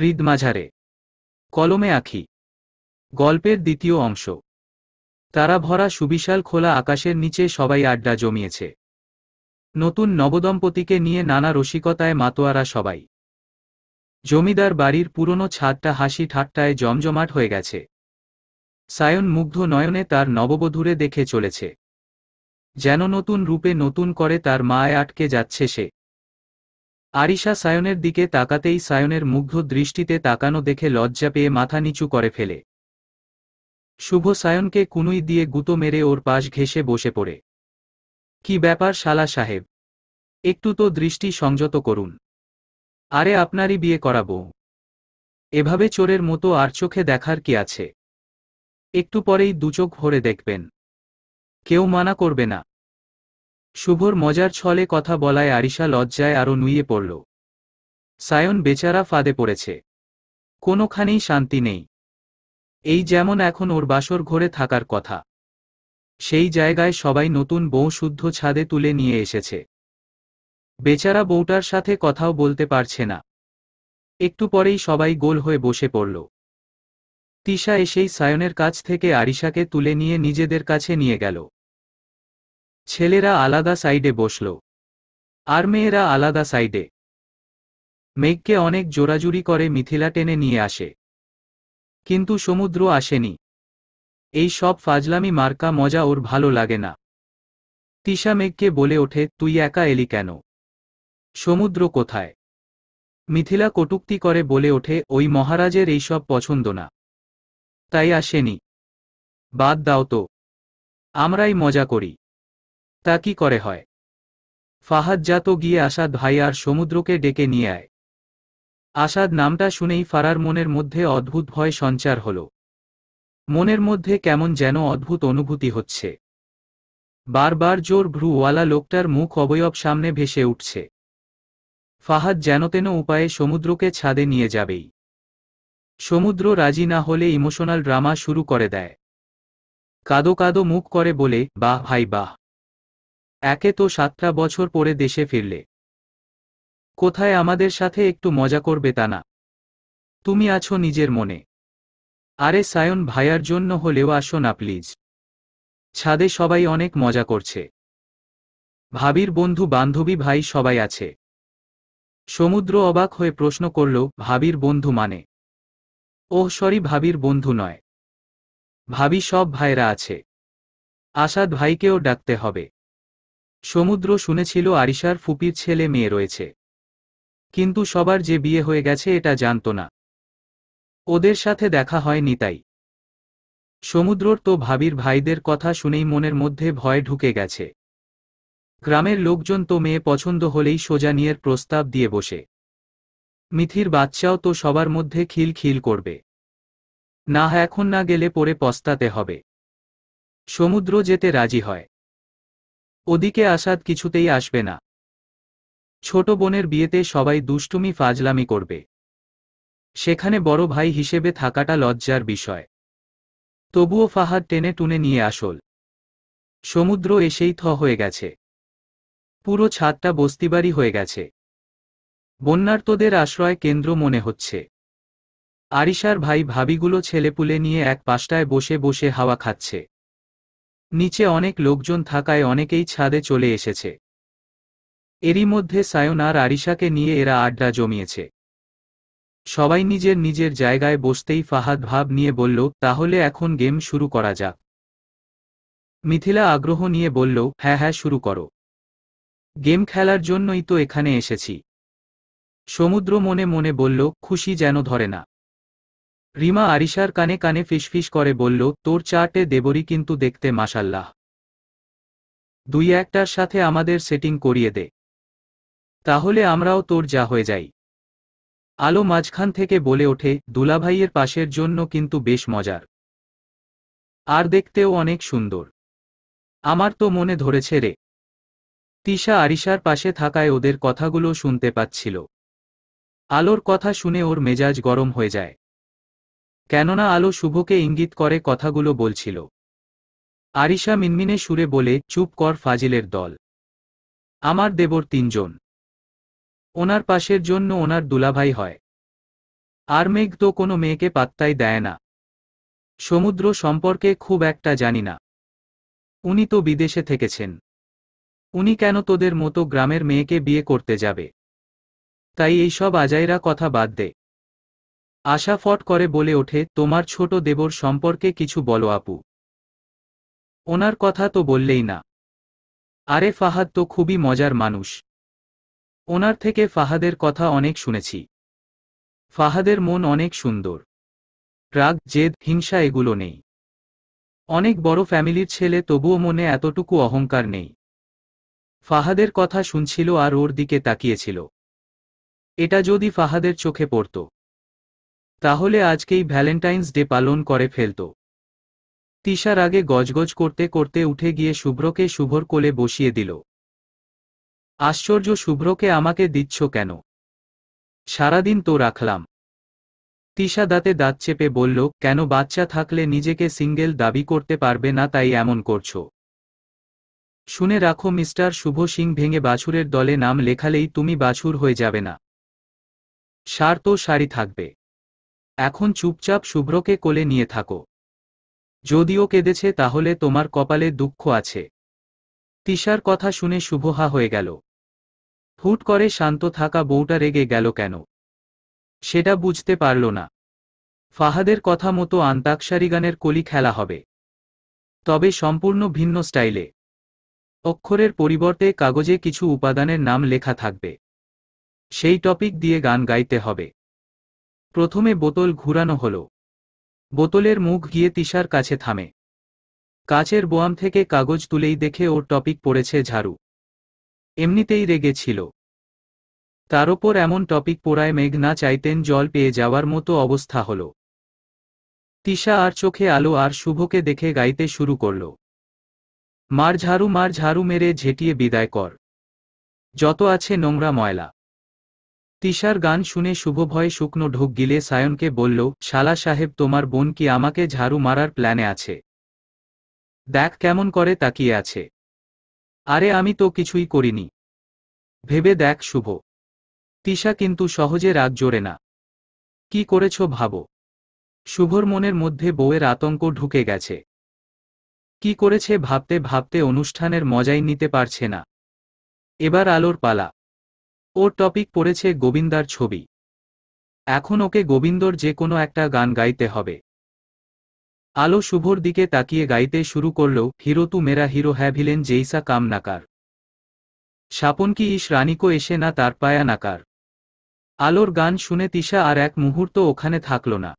হৃদ মাঝারে কলমে আঁখি গল্পের দ্বিতীয় অংশ তারা ভরা সুবিশাল খোলা আকাশের নিচে সবাই আড্ডা জমিয়েছে নতুন নবদম্পতিকে নিয়ে নানা রসিকতায় মাতোয়ারা সবাই জমিদার বাড়ির পুরনো ছাদটা হাসি ঠাট্টায় জমজমাট হয়ে গেছে সায়ন মুগ্ধ নয়নে তার নববধূরে দেখে চলেছে যেন নতুন রূপে নতুন করে তার মায় আটকে যাচ্ছে সে আরিশা সায়নের দিকে তাকাতেই সায়নের মুগ্ধ দৃষ্টিতে তাকানো দেখে লজ্জা পেয়ে মাথা নিচু করে ফেলে শুভ সায়নকে কুনুই দিয়ে গুতো মেরে ওর পাশ ঘেসে বসে পড়ে কি ব্যাপার শালা সাহেব একটু তো দৃষ্টি সংযত করুন আরে আপনারই বিয়ে করাবো এভাবে চোরের মতো আর চোখে দেখার কি আছে একটু পরেই দুচোখ ভরে দেখবেন কেউ মানা করবে না শুভর মজার ছলে কথা বলায় আরিশা লজ্জায় আরও নুয়ে পড়ল সায়ন বেচারা ফাঁদে পড়েছে কোনোখানেই শান্তি নেই এই যেমন এখন ওর বাসর ঘরে থাকার কথা সেই জায়গায় সবাই নতুন বউ শুদ্ধ ছাদে তুলে নিয়ে এসেছে বেচারা বউটার সাথে কথাও বলতে পারছে না একটু পরেই সবাই গোল হয়ে বসে পড়ল তিশা এসেই সায়নের কাছ থেকে আরিশাকে তুলে নিয়ে নিজেদের কাছে নিয়ে গেল ছেলেরা আলাদা সাইডে বসল আর মেয়েরা আলাদা সাইডে মেঘকে অনেক জোরাজুরি করে মিথিলা টেনে নিয়ে আসে কিন্তু সমুদ্র আসেনি এই সব ফাজলামি মার্কা মজা ওর ভালো লাগে না তিশা মেঘকে বলে ওঠে তুই একা এলি কেন সমুদ্র কোথায় মিথিলা কটুক্তি করে বলে ওঠে ওই মহারাজের এই সব পছন্দ না তাই আসেনি বাদ দাও তো আমরাই মজা করি তা কি করে হয় ফাহাদ যা তো গিয়ে আসাদ ভাই আর সমুদ্রকে ডেকে নিয়ে আয় আসাদ নামটা শুনেই ফারার মনের মধ্যে অদ্ভুত ভয় সঞ্চার হল মনের মধ্যে কেমন যেন অদ্ভুত অনুভূতি হচ্ছে বারবার জোর ভ্রুওয়ালা লোকটার মুখ অবয়ব সামনে ভেসে উঠছে ফাহাদ যেনতেন উপায়ে সমুদ্রকে ছাদে নিয়ে যাবেই সমুদ্র রাজি না হলে ইমোশনাল ড্রামা শুরু করে দেয় কাদো কাদো মুখ করে বলে বাহ ভাই বাহ একে তো সাতটা বছর পরে দেশে ফিরলে কোথায় আমাদের সাথে একটু মজা করবে তা না তুমি আছো নিজের মনে আরে সায়ন ভাইয়ার জন্য হলেও আসো না প্লিজ ছাদে সবাই অনেক মজা করছে ভাবির বন্ধু বান্ধবী ভাই সবাই আছে সমুদ্র অবাক হয়ে প্রশ্ন করল ভাবির বন্ধু মানে ওহ সরি ভাবির বন্ধু নয় ভাবি সব ভাইরা আছে আসাদ ভাইকেও ডাকতে হবে সমুদ্র শুনেছিল আরিশার ফুপির ছেলে মেয়ে রয়েছে কিন্তু সবার যে বিয়ে হয়ে গেছে এটা জানত না ওদের সাথে দেখা হয়নি তাই সমুদ্রর তো ভাবির ভাইদের কথা শুনেই মনের মধ্যে ভয় ঢুকে গেছে গ্রামের লোকজন তো মেয়ে পছন্দ হলেই সোজা নিয়ের প্রস্তাব দিয়ে বসে মিথির বাচ্চাও তো সবার মধ্যে খিলখিল করবে না এখন না গেলে পরে পস্তাতে হবে সমুদ্র যেতে রাজি হয় ওদিকে আসাদ কিছুতেই আসবে না ছোট বোনের বিয়েতে সবাই দুষ্টুমি ফাজলামি করবে সেখানে বড় ভাই হিসেবে থাকাটা লজ্জার বিষয় তবুও ফাহাদ টেনে টুনে নিয়ে আসল সমুদ্র এসেই থ হয়ে গেছে পুরো ছাদটা বস্তিবাড়ি হয়ে গেছে বন্যার্তদের আশ্রয় কেন্দ্র মনে হচ্ছে আরিশার ভাই ভাবিগুলো ছেলেপুলে নিয়ে এক পাশটায় বসে বসে হাওয়া খাচ্ছে নিচে অনেক লোকজন থাকায় অনেকেই ছাদে চলে এসেছে এরই মধ্যে সায়ন আর আরিশাকে নিয়ে এরা আড্ডা জমিয়েছে সবাই নিজের নিজের জায়গায় বসতেই ফাহাদ ভাব নিয়ে বলল তাহলে এখন গেম শুরু করা যাক মিথিলা আগ্রহ নিয়ে বলল হ্যাঁ হ্যাঁ শুরু করো গেম খেলার জন্যই তো এখানে এসেছি সমুদ্র মনে মনে বলল খুশি যেন ধরে না রিমা আরিশার কানে কানে ফিসফিস করে বলল তোর চাটে দেবরি কিন্তু দেখতে মাসাল্লাহ দুই একটার সাথে আমাদের সেটিং করিয়ে দে তাহলে আমরাও তোর যা হয়ে যাই আলো মাঝখান থেকে বলে ওঠে দুলাভাইয়ের পাশের জন্য কিন্তু বেশ মজার আর দেখতেও অনেক সুন্দর আমার তো মনে ধরেছে রে তিশা আরিশার পাশে থাকায় ওদের কথাগুলো শুনতে পাচ্ছিল আলোর কথা শুনে ওর মেজাজ গরম হয়ে যায় কেননা আলো শুভকে ইঙ্গিত করে কথাগুলো বলছিল আরিশা মিনমিনে সুরে বলে চুপ কর ফাজিলের দল আমার দেবর তিনজন ওনার পাশের জন্য ওনার দুলাভাই হয় আর মেঘ তো কোনো মেয়েকে পাত্তাই দেয় না সমুদ্র সম্পর্কে খুব একটা জানি না উনি তো বিদেশে থেকেছেন উনি কেন তোদের মতো গ্রামের মেয়েকে বিয়ে করতে যাবে তাই এইসব আজাইরা কথা বাদ দে আশা ফট করে বলে ওঠে তোমার ছোট দেবর সম্পর্কে কিছু বলো আপু ওনার কথা তো বললেই না আরে ফাহাদ তো খুবই মজার মানুষ ওনার থেকে ফাহাদের কথা অনেক শুনেছি ফাহাদের মন অনেক সুন্দর রাগ জেদ হিংসা এগুলো নেই অনেক বড় ফ্যামিলির ছেলে তবুও মনে এতটুকু অহংকার নেই ফাহাদের কথা শুনছিল আর ওর দিকে তাকিয়েছিল এটা যদি ফাহাদের চোখে পড়ত তাহলে আজকেই ভ্যালেন্টাইন্স ডে পালন করে ফেলত তিশার আগে গজগজ করতে করতে উঠে গিয়ে শুভ্রকে শুভর কোলে বসিয়ে দিল আশ্চর্য শুভ্রকে আমাকে দিচ্ছ কেন সারাদিন তো রাখলাম তিশা দাঁতে দাঁত চেপে বলল কেন বাচ্চা থাকলে নিজেকে সিঙ্গেল দাবি করতে পারবে না তাই এমন করছো শুনে রাখো মিস্টার শুভ সিং ভেঙে বাছুরের দলে নাম লেখালেই তুমি বাছুর হয়ে যাবে না সার তো সারি থাকবে এখন চুপচাপ শুভ্রকে কোলে নিয়ে থাকো যদিও কেঁদেছে তাহলে তোমার কপালে দুঃখ আছে তিশার কথা শুনে শুভহা হয়ে গেল হুট করে শান্ত থাকা বউটা রেগে গেল কেন সেটা বুঝতে পারল না ফাহাদের কথা মতো আন্তাক্ষারিগানের গানের কলি খেলা হবে তবে সম্পূর্ণ ভিন্ন স্টাইলে অক্ষরের পরিবর্তে কাগজে কিছু উপাদানের নাম লেখা থাকবে সেই টপিক দিয়ে গান গাইতে হবে প্রথমে বোতল ঘুরানো হল বোতলের মুখ গিয়ে তিশার কাছে থামে কাচের বোয়াম থেকে কাগজ তুলেই দেখে ওর টপিক পড়েছে ঝাড়ু এমনিতেই রেগে ছিল তার ওপর এমন টপিক পোড়ায় মেঘ না চাইতেন জল পেয়ে যাওয়ার মতো অবস্থা হল তিশা আর চোখে আলো আর শুভকে দেখে গাইতে শুরু করল মার ঝাড়ু মার ঝাড়ু মেরে ঝেটিয়ে বিদায় কর যত আছে নোংরা ময়লা তিশার গান শুনে শুভ ভয়ে শুকনো ঢোক গিলে সায়নকে বলল শালা সাহেব তোমার বোন কি আমাকে ঝাড়ু মারার প্ল্যানে আছে দেখ কেমন করে তাকিয়ে আছে আরে আমি তো কিছুই করিনি ভেবে দেখ শুভ তিশা কিন্তু সহজে রাগ জোরে না কি করেছ ভাবো শুভর মনের মধ্যে বউয়ের আতঙ্ক ঢুকে গেছে কি করেছে ভাবতে ভাবতে অনুষ্ঠানের মজাই নিতে পারছে না এবার আলোর পালা ওর টপিক পড়েছে গোবিন্দার ছবি এখন ওকে গোবিন্দর যে কোনো একটা গান গাইতে হবে আলো শুভর দিকে তাকিয়ে গাইতে শুরু করল হিরো তু মেরা হিরো হ্যা ভিলেন জেইসা কাম নাকার সাপন কি ইস রানিকো এসে না তার পায়া নাকার আলোর গান শুনে তিশা আর এক মুহূর্ত ওখানে থাকল না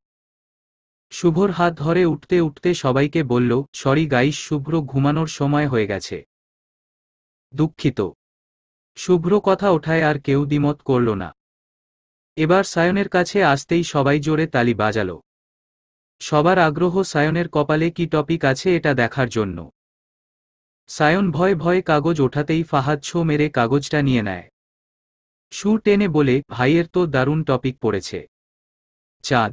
শুভর হাত ধরে উঠতে উঠতে সবাইকে বলল সরি গাইস শুভ্র ঘুমানোর সময় হয়ে গেছে দুঃখিত শুভ্র কথা ওঠায় আর কেউ দ্বিমত করল না এবার সায়নের কাছে আসতেই সবাই জোরে তালি বাজাল সবার আগ্রহ সায়নের কপালে কি টপিক আছে এটা দেখার জন্য সায়ন ভয় ভয়ে কাগজ ওঠাতেই ফাহাদ ছো মেরে কাগজটা নিয়ে নেয় সুর টেনে বলে ভাইয়ের তো দারুণ টপিক পড়েছে চাঁদ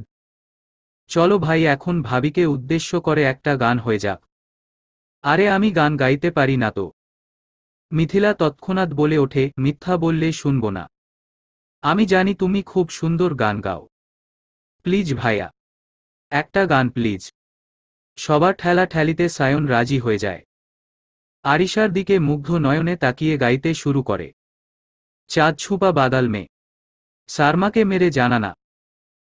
চলো ভাই এখন ভাবিকে উদ্দেশ্য করে একটা গান হয়ে যাক আরে আমি গান গাইতে পারি না তো মিথিলা তৎক্ষণাৎ বলে ওঠে মিথ্যা বললে শুনব না আমি জানি তুমি খুব সুন্দর গান গাও প্লিজ ভাইয়া একটা গান প্লিজ সবার ঠেলা ঠেলিতে সায়ন রাজি হয়ে যায় আরিশার দিকে মুগ্ধ নয়নে তাকিয়ে গাইতে শুরু করে চাঁদ ছুপা বাদাল মে সারমাকে মেরে জানা না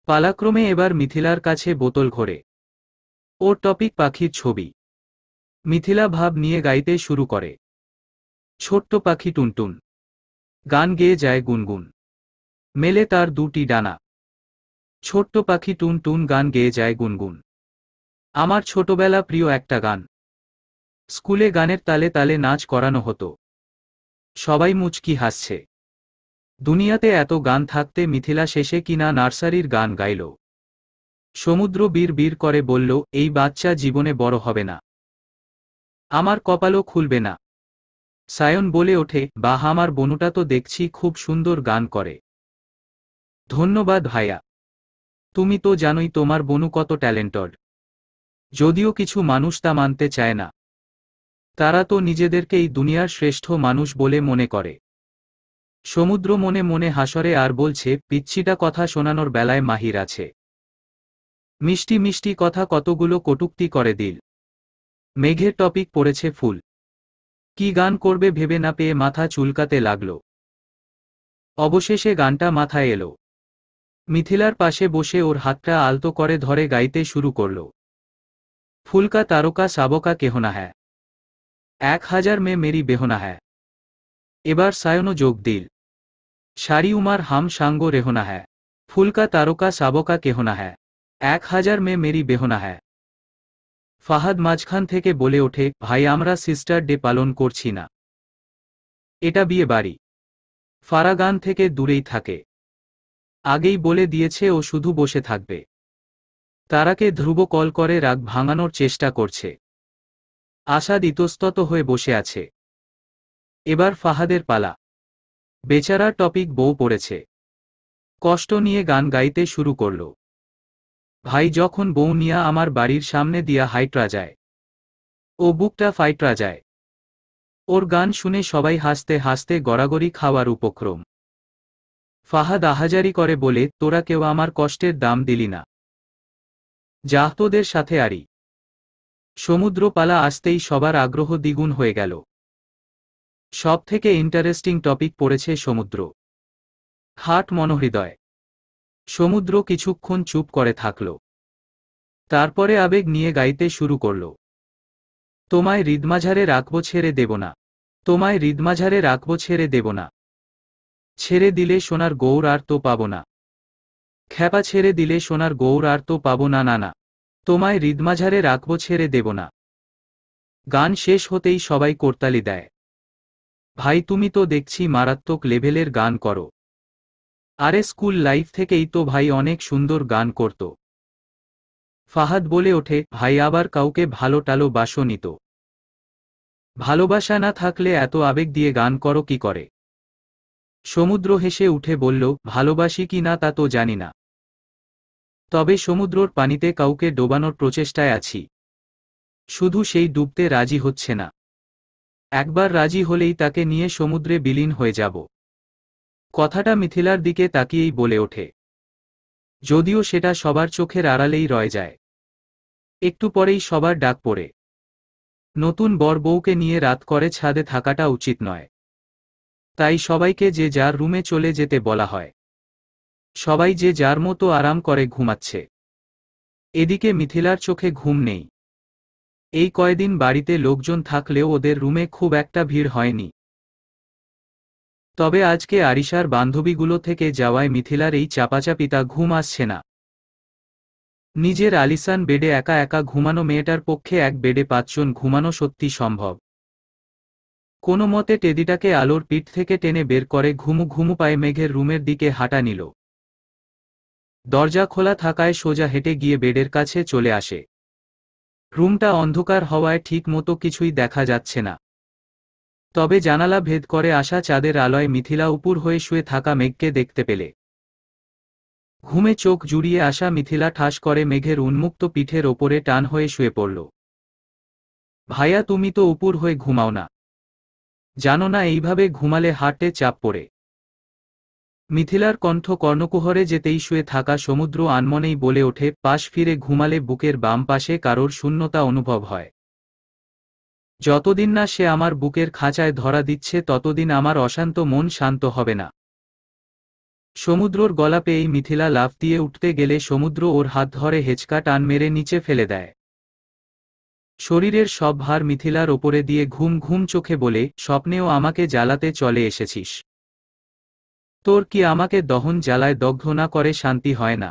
পালাক্রমে এবার মিথিলার কাছে বোতল ঘোরে ওর টপিক পাখির ছবি মিথিলা ভাব নিয়ে গাইতে শুরু করে ছোট্ট পাখি টুনটুন গান গেয়ে যায় গুনগুন মেলে তার দুটি ডানা ছোট্ট পাখি টুনটুন গান গেয়ে যায় গুনগুন আমার ছোটবেলা প্রিয় একটা গান স্কুলে গানের তালে তালে নাচ করানো হতো সবাই মুচকি হাসছে দুনিয়াতে এত গান থাকতে মিথিলা শেষে কিনা নার্সারির গান গাইল সমুদ্র বীর বীর করে বলল এই বাচ্চা জীবনে বড় হবে না আমার কপালও খুলবে না সায়ন বলে ওঠে বাহ আমার বনুটা তো দেখছি খুব সুন্দর গান করে ধন্যবাদ ভাইয়া তুমি তো জানোই তোমার বনু কত ট্যালেন্টেড যদিও কিছু মানুষ তা মানতে চায় না তারা তো নিজেদেরকে এই দুনিয়ার শ্রেষ্ঠ মানুষ বলে মনে করে সমুদ্র মনে মনে হাসরে আর বলছে পিচ্ছিটা কথা শোনানোর বেলায় মাহির আছে মিষ্টি মিষ্টি কথা কতগুলো কটুক্তি করে দিল মেঘের টপিক পড়েছে ফুল কি গান করবে ভেবে না পেয়ে মাথা চুলকাতে লাগল অবশেষে গানটা মাথায় এলো মিথিলার পাশে বসে ওর হাতটা আলতো করে ধরে গাইতে শুরু করল ফুলকা তারকা সাবকা কেহনা হ্যাঁ এক হাজার মে মেরি বেহনা হ্যাঁ এবার সায়নও যোগ দিল সারি উমার হাম সাঙ্গ রেহনা হ্যাঁ ফুলকা তারকা সাবকা কেহনা হ্যাঁ এক হাজার মে মেরি বেহনা হ্যাঁ ফাহাদ মাঝখান থেকে বলে ওঠে ভাই আমরা সিস্টার ডে পালন করছি না এটা বিয়ে বাড়ি ফারাগান থেকে দূরেই থাকে আগেই বলে দিয়েছে ও শুধু বসে থাকবে তারাকে ধ্রুব কল করে রাগ ভাঙানোর চেষ্টা করছে আশাদ ইতস্তত হয়ে বসে আছে এবার ফাহাদের পালা বেচারা টপিক বউ পড়েছে কষ্ট নিয়ে গান গাইতে শুরু করল ভাই যখন বউ নিয়া আমার বাড়ির সামনে দিয়া হাইটরা যায় ও বুকটা ফাইটরা যায় ওর গান শুনে সবাই হাসতে হাসতে গড়াগড়ি খাওয়ার উপক্রম ফাহাদ আহাজারি করে বলে তোরা কেউ আমার কষ্টের দাম দিলি না যা তোদের সাথে আরি সমুদ্রপালা আসতেই সবার আগ্রহ দ্বিগুণ হয়ে গেল সব থেকে ইন্টারেস্টিং টপিক পড়েছে সমুদ্র হাট মনোহৃদয় সমুদ্র কিছুক্ষণ চুপ করে থাকল তারপরে আবেগ নিয়ে গাইতে শুরু করল তোমায় হৃদমাঝারে রাখব ছেড়ে দেব না তোমায় হৃদমাঝারে রাখব ছেড়ে দেব না ছেড়ে দিলে সোনার গৌর আর তো পাব না খ্যাপা ছেড়ে দিলে সোনার গৌর আর তো পাব না না না তোমায় হৃদমাঝারে রাখব ছেড়ে দেব না গান শেষ হতেই সবাই করতালি দেয় ভাই তুমি তো দেখছি মারাত্মক লেভেলের গান করো আরে স্কুল লাইফ থেকেই তো ভাই অনেক সুন্দর গান করত ফাহাদ বলে ওঠে ভাই আবার কাউকে ভালো টালো বাসো নিত ভালোবাসা না থাকলে এত আবেগ দিয়ে গান করো কি করে সমুদ্র হেসে উঠে বলল ভালোবাসি কি না তা তো জানি না তবে সমুদ্রর পানিতে কাউকে ডোবানোর প্রচেষ্টায় আছি শুধু সেই ডুবতে রাজি হচ্ছে না একবার রাজি হলেই তাকে নিয়ে সমুদ্রে বিলীন হয়ে যাব কথাটা মিথিলার দিকে তাকিয়েই বলে ওঠে যদিও সেটা সবার চোখের আড়ালেই রয়ে যায় একটু পরেই সবার ডাক পড়ে নতুন বর বউকে নিয়ে রাত করে ছাদে থাকাটা উচিত নয় তাই সবাইকে যে যার রুমে চলে যেতে বলা হয় সবাই যে যার মতো আরাম করে ঘুমাচ্ছে এদিকে মিথিলার চোখে ঘুম নেই এই কয়দিন বাড়িতে লোকজন থাকলেও ওদের রুমে খুব একটা ভিড় হয়নি তবে আজকে আরিশার বান্ধবীগুলো থেকে যাওয়ায় মিথিলার এই চাপাচাপিতা ঘুম আসছে না নিজের আলিসান বেডে একা একা ঘুমানো মেয়েটার পক্ষে এক বেডে পাঁচজন ঘুমানো সত্যি সম্ভব কোনো মতে টেদিটাকে আলোর পিঠ থেকে টেনে বের করে ঘুমু ঘুমু পায়ে মেঘের রুমের দিকে হাঁটা নিল দরজা খোলা থাকায় সোজা হেঁটে গিয়ে বেডের কাছে চলে আসে রুমটা অন্ধকার হওয়ায় ঠিক মতো কিছুই দেখা যাচ্ছে না তবে জানালা ভেদ করে আসা চাঁদের আলোয় মিথিলা উপর হয়ে শুয়ে থাকা মেঘকে দেখতে পেলে ঘুমে চোখ জুড়িয়ে আসা মিথিলা ঠাস করে মেঘের উন্মুক্ত পিঠের ওপরে টান হয়ে শুয়ে পড়ল ভাইয়া তুমি তো উপর হয়ে ঘুমাও না জানো না এইভাবে ঘুমালে হাটে চাপ পড়ে মিথিলার কণ্ঠ কর্ণকুহরে যেতেই শুয়ে থাকা সমুদ্র আনমনেই বলে ওঠে পাশ ফিরে ঘুমালে বুকের বাম পাশে কারোর শূন্যতা অনুভব হয় যতদিন না সে আমার বুকের খাঁচায় ধরা দিচ্ছে ততদিন আমার অশান্ত মন শান্ত হবে না সমুদ্রর গলা পেয়েই মিথিলা লাফ দিয়ে উঠতে গেলে সমুদ্র ওর হাত ধরে হেঁচকা টান মেরে নিচে ফেলে দেয় শরীরের সব ভার মিথিলার ওপরে দিয়ে ঘুম ঘুম চোখে বলে স্বপ্নেও আমাকে জ্বালাতে চলে এসেছিস তোর কি আমাকে দহন জ্বালায় দগ্ধ না করে শান্তি হয় না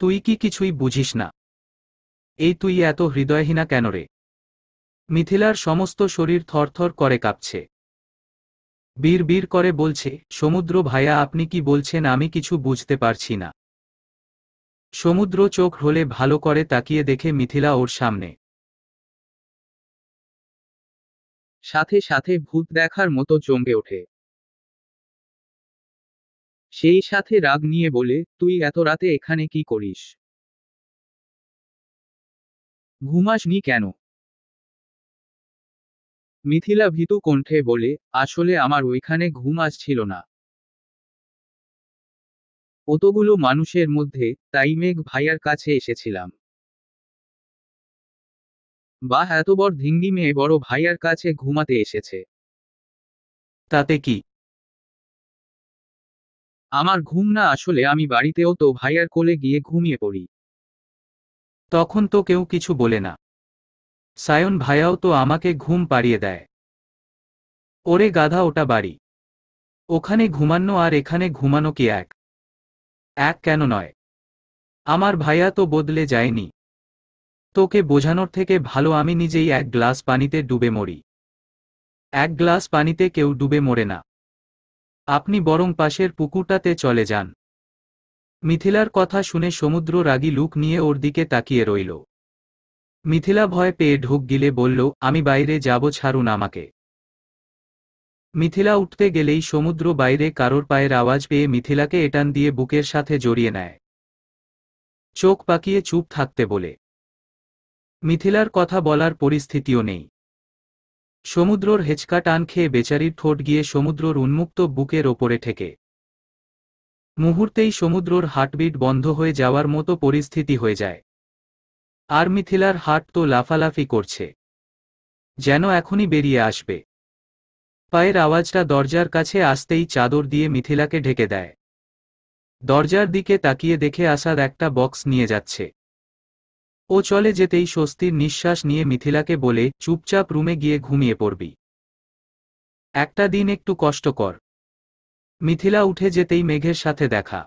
তুই কি কিছুই বুঝিস না এই তুই এত হৃদয়হীনা কেন রে মিথিলার সমস্ত শরীর থরথর করে কাঁপছে বীর বীর করে বলছে সমুদ্র ভাইয়া আপনি কি বলছেন আমি কিছু বুঝতে পারছি না সমুদ্র চোখ হলে ভালো করে তাকিয়ে দেখে মিথিলা ওর সামনে সাথে সাথে ভূত দেখার মতো চমকে ওঠে সেই সাথে রাগ নিয়ে বলে তুই এত রাতে এখানে কি করিস ঘুমাসনি কেন মিথিলা ভীতু কণ্ঠে বলে আসলে আমার ওইখানে ঘুম আসছিল না অতগুলো মানুষের মধ্যে তাই মেঘ ভাইয়ার কাছে এসেছিলাম বা এত বড় ধিঙ্গি মেয়ে বড় ভাইয়ার কাছে ঘুমাতে এসেছে তাতে কি আমার ঘুম না আসলে আমি বাড়িতেও তো ভাইয়ার কোলে গিয়ে ঘুমিয়ে পড়ি তখন তো কেউ কিছু বলে না সায়ন ভাইয়াও তো আমাকে ঘুম পাড়িয়ে দেয় ওরে গাধা ওটা বাড়ি ওখানে ঘুমানো আর এখানে ঘুমানো কি এক এক কেন নয় আমার ভাইয়া তো বদলে যায়নি তোকে বোঝানোর থেকে ভালো আমি নিজেই এক গ্লাস পানিতে ডুবে মরি এক গ্লাস পানিতে কেউ ডুবে মরে না আপনি বরং পাশের পুকুরটাতে চলে যান মিথিলার কথা শুনে সমুদ্র রাগি লুক নিয়ে ওর দিকে তাকিয়ে রইল মিথিলা ভয় পেয়ে ঢুক গিলে বলল আমি বাইরে যাব ছাড়ুন আমাকে মিথিলা উঠতে গেলেই সমুদ্র বাইরে কারোর পায়ের আওয়াজ পেয়ে মিথিলাকে এটান দিয়ে বুকের সাথে জড়িয়ে নেয় চোখ পাকিয়ে চুপ থাকতে বলে মিথিলার কথা বলার পরিস্থিতিও নেই সমুদ্রর হেঁচকা টান খেয়ে বেচারির ঠোঁট গিয়ে সমুদ্রর উন্মুক্ত বুকের ওপরে ঠেকে মুহূর্তেই সমুদ্রর হার্টবিট বন্ধ হয়ে যাওয়ার মতো পরিস্থিতি হয়ে যায় আর মিথিলার হাট তো লাফালাফি করছে যেন এখনই বেরিয়ে আসবে পায়ের আওয়াজটা দরজার কাছে আসতেই চাদর দিয়ে মিথিলাকে ঢেকে দেয় দরজার দিকে তাকিয়ে দেখে আসাদ একটা বক্স নিয়ে যাচ্ছে ও চলে যেতেই স্বস্তির নিঃশ্বাস নিয়ে মিথিলাকে বলে চুপচাপ রুমে গিয়ে ঘুমিয়ে পড়বি একটা দিন একটু কষ্টকর মিথিলা উঠে যেতেই মেঘের সাথে দেখা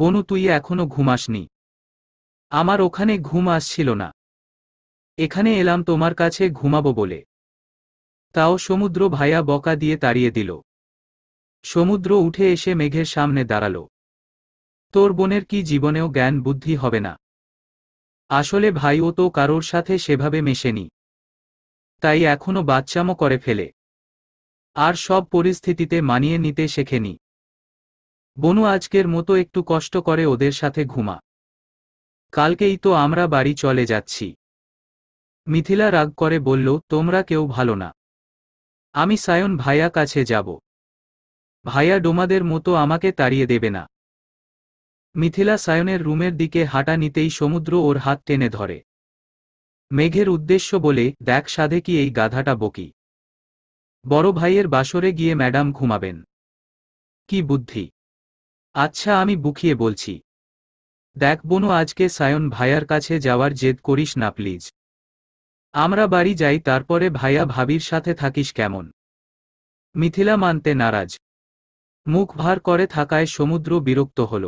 বনু তুই এখনো ঘুমাসনি আমার ওখানে ঘুম আসছিল না এখানে এলাম তোমার কাছে ঘুমাবো বলে তাও সমুদ্র ভাইয়া বকা দিয়ে তাড়িয়ে দিল সমুদ্র উঠে এসে মেঘের সামনে দাঁড়াল তোর বোনের কি জীবনেও জ্ঞান বুদ্ধি হবে না আসলে ভাইও তো কারোর সাথে সেভাবে মেশেনি তাই এখনো বাচ্চামো করে ফেলে আর সব পরিস্থিতিতে মানিয়ে নিতে শেখেনি বনু আজকের মতো একটু কষ্ট করে ওদের সাথে ঘুমা কালকেই তো আমরা বাড়ি চলে যাচ্ছি মিথিলা রাগ করে বলল তোমরা কেউ ভালো না আমি সায়ন ভাইয়া কাছে যাব ভাইয়া ডোমাদের মতো আমাকে তাড়িয়ে দেবে না মিথিলা সায়নের রুমের দিকে হাঁটা নিতেই সমুদ্র ওর হাত টেনে ধরে মেঘের উদ্দেশ্য বলে দেখ সাধে কি এই গাধাটা বকি বড় ভাইয়ের বাসরে গিয়ে ম্যাডাম ঘুমাবেন কি বুদ্ধি আচ্ছা আমি বুকিয়ে বলছি দেখ বোনো আজকে সায়ন ভাইয়ার কাছে যাওয়ার জেদ করিস না প্লিজ আমরা বাড়ি যাই তারপরে ভাইয়া ভাবির সাথে থাকিস কেমন মিথিলা মানতে নারাজ মুখ ভার করে থাকায় সমুদ্র বিরক্ত হল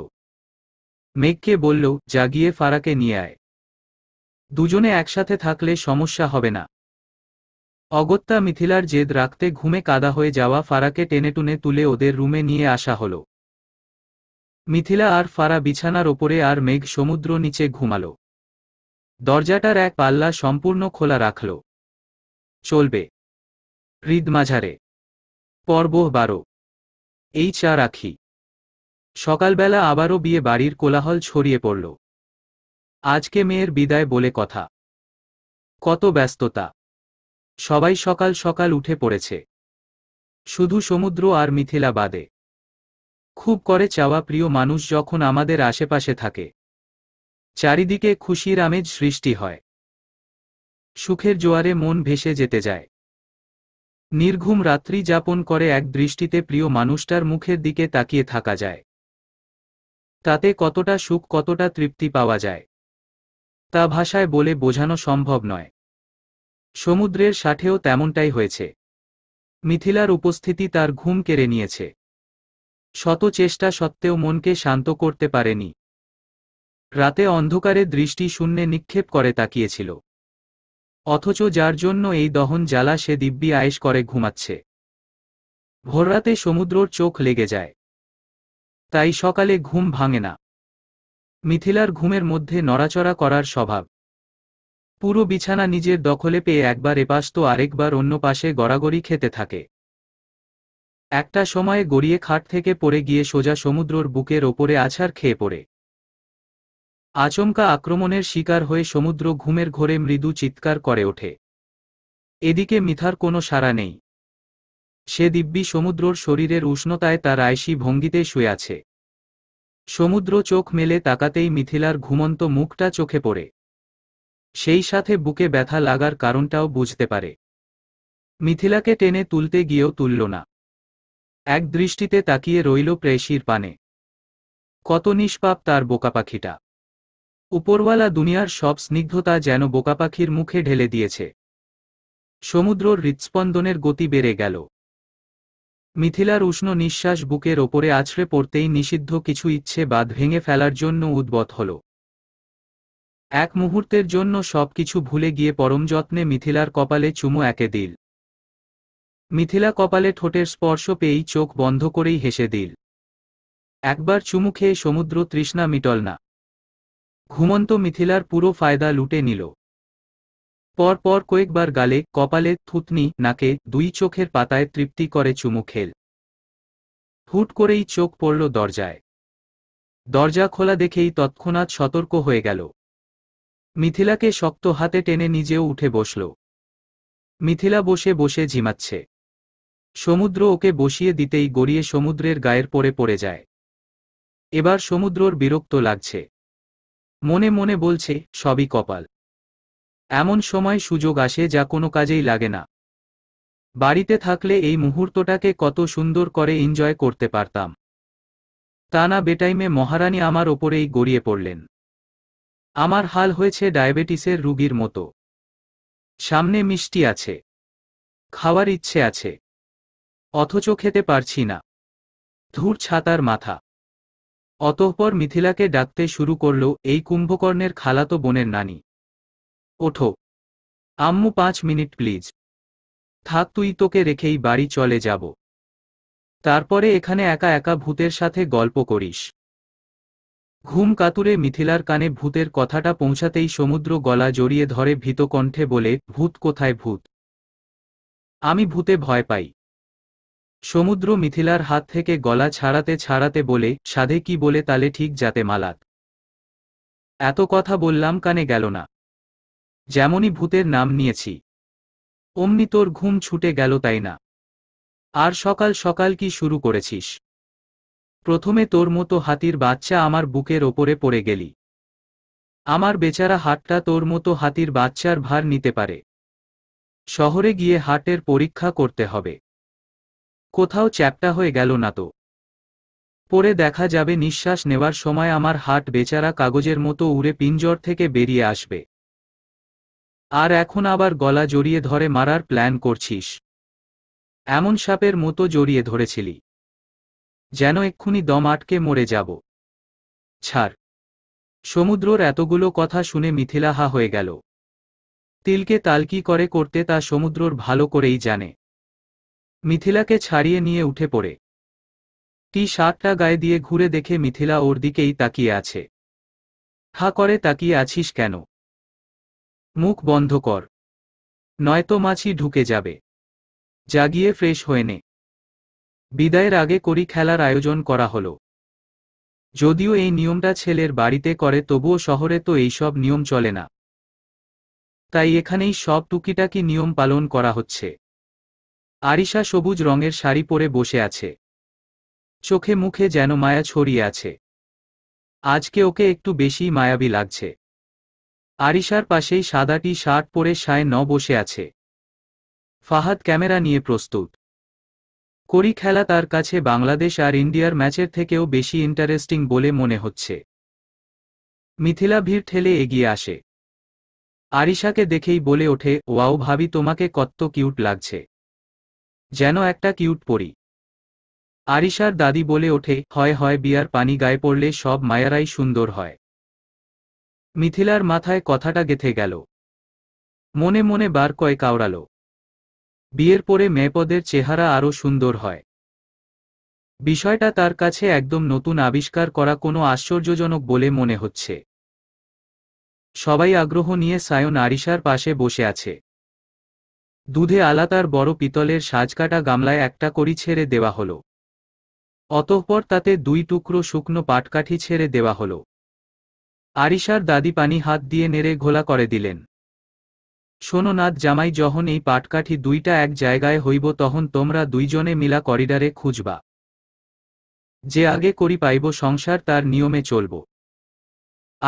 মেঘকে বলল জাগিয়ে ফারাকে নিয়ে আয় দুজনে একসাথে থাকলে সমস্যা হবে না অগত্যা মিথিলার জেদ রাখতে ঘুমে কাদা হয়ে যাওয়া ফারাকে টেনেটুনে তুলে ওদের রুমে নিয়ে আসা হলো মিথিলা আর ফারা বিছানার ওপরে আর মেঘ সমুদ্র নিচে ঘুমাল দরজাটার এক পাল্লা সম্পূর্ণ খোলা রাখল চলবে হৃদ মাঝারে পর্ব বারো এই চা রাখি সকালবেলা আবারও বিয়ে বাড়ির কোলাহল ছড়িয়ে পড়ল আজকে মেয়ের বিদায় বলে কথা কত ব্যস্ততা সবাই সকাল সকাল উঠে পড়েছে শুধু সমুদ্র আর মিথিলা বাদে খুব করে চাওয়া প্রিয় মানুষ যখন আমাদের আশেপাশে থাকে চারিদিকে খুশির আমেজ সৃষ্টি হয় সুখের জোয়ারে মন ভেসে যেতে যায় নির্ঘুম রাত্রি যাপন করে এক দৃষ্টিতে প্রিয় মানুষটার মুখের দিকে তাকিয়ে থাকা যায় তাতে কতটা সুখ কতটা তৃপ্তি পাওয়া যায় তা ভাষায় বলে বোঝানো সম্ভব নয় সমুদ্রের সাথেও তেমনটাই হয়েছে মিথিলার উপস্থিতি তার ঘুম কেড়ে নিয়েছে শত চেষ্টা সত্ত্বেও মনকে শান্ত করতে পারেনি রাতে অন্ধকারে দৃষ্টি শূন্যে নিক্ষেপ করে তাকিয়েছিল অথচ যার জন্য এই দহন জ্বালা সে দিব্যি আয়েস করে ঘুমাচ্ছে ভোররাতে সমুদ্রর চোখ লেগে যায় তাই সকালে ঘুম ভাঙে না মিথিলার ঘুমের মধ্যে নড়াচড়া করার স্বভাব পুরো বিছানা নিজের দখলে পেয়ে একবার এপাশ তো আরেকবার অন্য পাশে গড়াগড়ি খেতে থাকে একটা সময়ে গড়িয়ে খাট থেকে পড়ে গিয়ে সোজা সমুদ্রর বুকের ওপরে আছার খেয়ে পড়ে আচমকা আক্রমণের শিকার হয়ে সমুদ্র ঘুমের ঘোরে মৃদু চিৎকার করে ওঠে এদিকে মিথার কোনো সাড়া নেই সে দিব্যি সমুদ্রর শরীরের উষ্ণতায় তার আয়সি ভঙ্গিতে শুয়ে আছে সমুদ্র চোখ মেলে তাকাতেই মিথিলার ঘুমন্ত মুখটা চোখে পড়ে সেই সাথে বুকে ব্যথা লাগার কারণটাও বুঝতে পারে মিথিলাকে টেনে তুলতে গিয়েও তুলল না এক দৃষ্টিতে তাকিয়ে রইল প্রেশির পানে কত নিষ্পাপ তার বোকাপাখিটা উপরওয়ালা দুনিয়ার সব স্নিগ্ধতা যেন বোকাপাখির মুখে ঢেলে দিয়েছে সমুদ্রর হৃৎস্পন্দনের গতি বেড়ে গেল মিথিলার উষ্ণ নিঃশ্বাস বুকের ওপরে আছড়ে পড়তেই নিষিদ্ধ কিছু ইচ্ছে বাদ ভেঙে ফেলার জন্য উদ্বত হল এক মুহূর্তের জন্য সব কিছু ভুলে গিয়ে পরম যত্নে মিথিলার কপালে চুমু একে দিল মিথিলা কপালে ঠোঁটের স্পর্শ পেয়েই চোখ বন্ধ করেই হেসে দিল একবার চুমু খেয়ে সমুদ্র তৃষ্ণা মিটল না ঘুমন্ত মিথিলার পুরো ফায়দা লুটে নিল পরপর কয়েকবার গালে কপালে থুতনি নাকে দুই চোখের পাতায় তৃপ্তি করে চুমু খেল হুট করেই চোখ পড়ল দরজায় দরজা খোলা দেখেই তৎক্ষণাৎ সতর্ক হয়ে গেল মিথিলাকে শক্ত হাতে টেনে নিজেও উঠে বসল মিথিলা বসে বসে ঝিমাচ্ছে সমুদ্র ওকে বসিয়ে দিতেই গড়িয়ে সমুদ্রের গায়ের পরে পড়ে যায় এবার সমুদ্রর বিরক্ত লাগছে মনে মনে বলছে সবই কপাল এমন সময় সুযোগ আসে যা কোনো কাজেই লাগে না বাড়িতে থাকলে এই মুহূর্তটাকে কত সুন্দর করে এনজয় করতে পারতাম তা না বেটাইমে মহারানী আমার ওপরেই গড়িয়ে পড়লেন আমার হাল হয়েছে ডায়াবেটিসের রুগীর মতো সামনে মিষ্টি আছে খাওয়ার ইচ্ছে আছে অথচ খেতে পারছি না ধূর ছাতার মাথা অতঃপর মিথিলাকে ডাকতে শুরু করল এই কুম্ভকর্ণের খালাতো বোনের নানি ওঠো আম্মু পাঁচ মিনিট প্লিজ থাক তুই তোকে রেখেই বাড়ি চলে যাব তারপরে এখানে একা একা ভূতের সাথে গল্প করিস ঘুম কাতুরে মিথিলার কানে ভূতের কথাটা পৌঁছাতেই সমুদ্র গলা জড়িয়ে ধরে ভীতকণ্ঠে বলে ভূত কোথায় ভূত আমি ভূতে ভয় পাই সমুদ্র মিথিলার হাত থেকে গলা ছাড়াতে ছাড়াতে বলে সাধে কি বলে তালে ঠিক যাতে মালাত এত কথা বললাম কানে গেল না যেমনই ভূতের নাম নিয়েছি অমনি তোর ঘুম ছুটে গেল তাই না আর সকাল সকাল কি শুরু করেছিস প্রথমে তোর মতো হাতির বাচ্চা আমার বুকের ওপরে পড়ে গেলি আমার বেচারা হাটটা তোর মতো হাতির বাচ্চার ভার নিতে পারে শহরে গিয়ে হাটের পরীক্ষা করতে হবে কোথাও চ্যাপটা হয়ে গেল না তো পরে দেখা যাবে নিঃশ্বাস নেওয়ার সময় আমার হাট বেচারা কাগজের মতো উড়ে পিঞ্জর থেকে বেরিয়ে আসবে আর এখন আবার গলা জড়িয়ে ধরে মারার প্ল্যান করছিস এমন সাপের মতো জড়িয়ে ধরেছিলি যেন এক্ষুনি দম আটকে মরে যাব ছাড় সমুদ্রর এতগুলো কথা শুনে মিথিলা হা হয়ে গেল তিলকে তালকি করে করতে তা সমুদ্রর ভালো করেই জানে মিথিলাকে ছাড়িয়ে নিয়ে উঠে পড়ে টি শার্টটা গায়ে দিয়ে ঘুরে দেখে মিথিলা ওর দিকেই তাকিয়ে আছে হা করে তাকিয়ে আছিস কেন মুখ বন্ধ কর নয়তো মাছি ঢুকে যাবে জাগিয়ে ফ্রেশ হয়ে নে বিদায়ের আগে করি খেলার আয়োজন করা হলো যদিও এই নিয়মটা ছেলের বাড়িতে করে তবুও শহরে তো এইসব নিয়ম চলে না তাই এখানেই সব টুকিটাকি নিয়ম পালন করা হচ্ছে আরিশা সবুজ রঙের শাড়ি পরে বসে আছে চোখে মুখে যেন মায়া ছড়িয়ে আছে আজকে ওকে একটু বেশি মায়াবী লাগছে আরিশার পাশেই সাদাটি শার্ট পরে সায় ন বসে আছে ফাহাদ ক্যামেরা নিয়ে প্রস্তুত করি খেলা তার কাছে বাংলাদেশ আর ইন্ডিয়ার ম্যাচের থেকেও বেশি ইন্টারেস্টিং বলে মনে হচ্ছে মিথিলা ভিড় ঠেলে এগিয়ে আসে আরিশাকে দেখেই বলে ওঠে ওয়াও ভাবি তোমাকে কত্ত কিউট লাগছে যেন একটা কিউট পরি আরিশার দাদি বলে ওঠে হয় হয় বিয়ার পানি গায়ে পড়লে সব মায়ারাই সুন্দর হয় মিথিলার মাথায় কথাটা গেথে গেল মনে মনে বার কয় কাউড়ালো বিয়ের পরে মেয়েপদের চেহারা আরও সুন্দর হয় বিষয়টা তার কাছে একদম নতুন আবিষ্কার করা কোনো আশ্চর্যজনক বলে মনে হচ্ছে সবাই আগ্রহ নিয়ে সায়ন আরিশার পাশে বসে আছে দুধে আলাতার বড় পিতলের সাজকাটা গামলায় একটা করি ছেড়ে দেওয়া হল অতঃপর তাতে দুই টুকরো শুকনো পাটকাঠি ছেড়ে দেওয়া হল আরিশার দাদি পানি হাত দিয়ে নেড়ে ঘোলা করে দিলেন সোননাথ জামাই যখন এই পাটকাঠি দুইটা এক জায়গায় হইব তখন তোমরা দুইজনে মিলা করিডারে খুঁজবা যে আগে করি পাইব সংসার তার নিয়মে চলব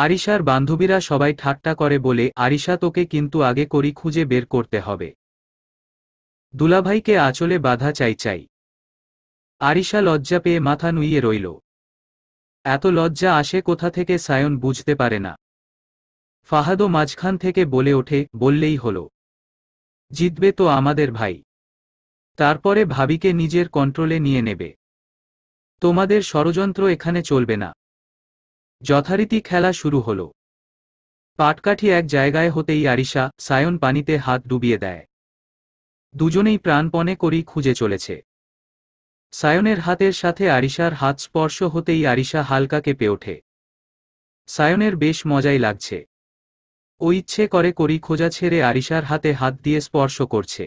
আরিশার বান্ধবীরা সবাই ঠাট্টা করে বলে আরিশা তোকে কিন্তু আগে করি খুঁজে বের করতে হবে দুলাভাইকে আঁচলে বাধা চাই চাই আরিশা লজ্জা পেয়ে মাথা নুইয়ে রইল এত লজ্জা আসে কোথা থেকে সায়ন বুঝতে পারে না ফাহাদো মাঝখান থেকে বলে ওঠে বললেই হল জিতবে তো আমাদের ভাই তারপরে ভাবিকে নিজের কন্ট্রোলে নিয়ে নেবে তোমাদের ষড়যন্ত্র এখানে চলবে না যথারীতি খেলা শুরু হল পাটকাঠি এক জায়গায় হতেই আরিশা সায়ন পানিতে হাত ডুবিয়ে দেয় দুজনেই প্রাণপণে করি খুঁজে চলেছে সায়নের হাতের সাথে আরিশার হাত স্পর্শ হতেই আরিশা হালকা কেঁপে ওঠে সায়নের বেশ মজাই লাগছে ও ইচ্ছে করে করি খোঁজা ছেড়ে আরিশার হাতে হাত দিয়ে স্পর্শ করছে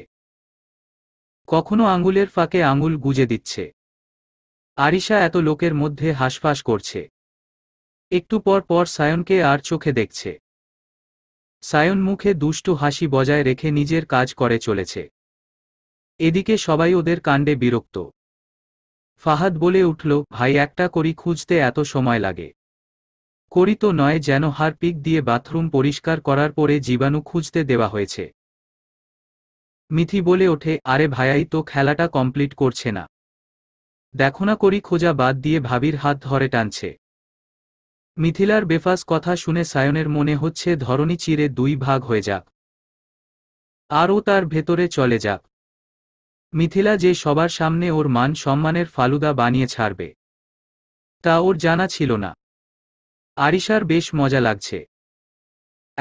কখনো আঙুলের ফাঁকে আঙুল গুজে দিচ্ছে আরিশা এত লোকের মধ্যে হাসফাস করছে একটু পর পর সায়নকে আর চোখে দেখছে সায়ন মুখে দুষ্টু হাসি বজায় রেখে নিজের কাজ করে চলেছে এদিকে সবাই ওদের কাণ্ডে বিরক্ত ফাহাদ বলে উঠল ভাই একটা করি খুঁজতে এত সময় লাগে করি তো নয় যেন হারপিক দিয়ে বাথরুম পরিষ্কার করার পরে জীবাণু খুঁজতে দেওয়া হয়েছে মিথি বলে ওঠে আরে ভাইয়াই তো খেলাটা কমপ্লিট করছে না দেখো না করি খোঁজা বাদ দিয়ে ভাবির হাত ধরে টানছে মিথিলার বেফাস কথা শুনে সায়নের মনে হচ্ছে ধরণী চিরে দুই ভাগ হয়ে যাক আরও তার ভেতরে চলে যাক মিথিলা যে সবার সামনে ওর মান সম্মানের ফালুদা বানিয়ে ছাড়বে তা ওর জানা ছিল না আরিশার বেশ মজা লাগছে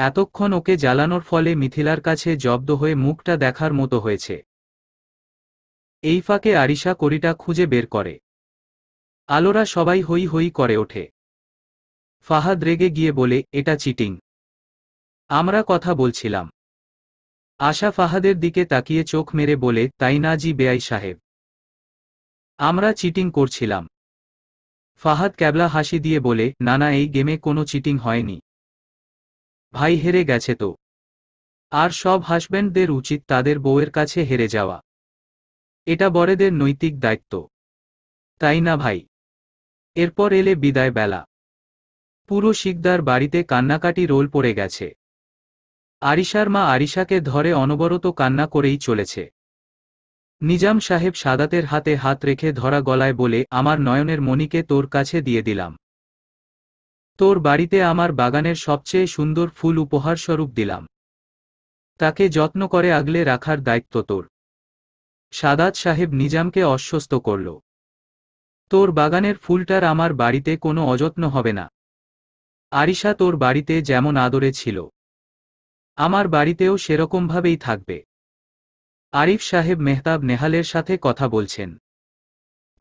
এতক্ষণ ওকে জ্বালানোর ফলে মিথিলার কাছে জব্দ হয়ে মুখটা দেখার মতো হয়েছে এই ফাঁকে আরিশা করিটা খুঁজে বের করে আলোরা সবাই হই হই করে ওঠে ফাহাদ রেগে গিয়ে বলে এটা চিটিং আমরা কথা বলছিলাম আশা ফাহাদের দিকে তাকিয়ে চোখ মেরে বলে তাই না জি বেআই সাহেব আমরা চিটিং করছিলাম ফাহাদ ক্যাবলা হাসি দিয়ে বলে নানা এই গেমে কোনো চিটিং হয়নি ভাই হেরে গেছে তো আর সব হাজব্যান্ডদের উচিত তাদের বউয়ের কাছে হেরে যাওয়া এটা বরেদের নৈতিক দায়িত্ব তাই না ভাই এরপর এলে বিদায় বেলা পুরো শিকদার বাড়িতে কান্নাকাটি রোল পড়ে গেছে আরিশার মা আরিশাকে ধরে অনবরত কান্না করেই চলেছে নিজাম সাহেব সাদাতের হাতে হাত রেখে ধরা গলায় বলে আমার নয়নের মণিকে তোর কাছে দিয়ে দিলাম তোর বাড়িতে আমার বাগানের সবচেয়ে সুন্দর ফুল উপহারস্বরূপ দিলাম তাকে যত্ন করে আগলে রাখার দায়িত্ব তোর সাদাত সাহেব নিজামকে অস্বস্ত করল তোর বাগানের ফুলটার আমার বাড়িতে কোনো অযত্ন হবে না আরিশা তোর বাড়িতে যেমন আদরে ছিল আমার বাড়িতেও সেরকমভাবেই থাকবে আরিফ সাহেব মেহতাব নেহালের সাথে কথা বলছেন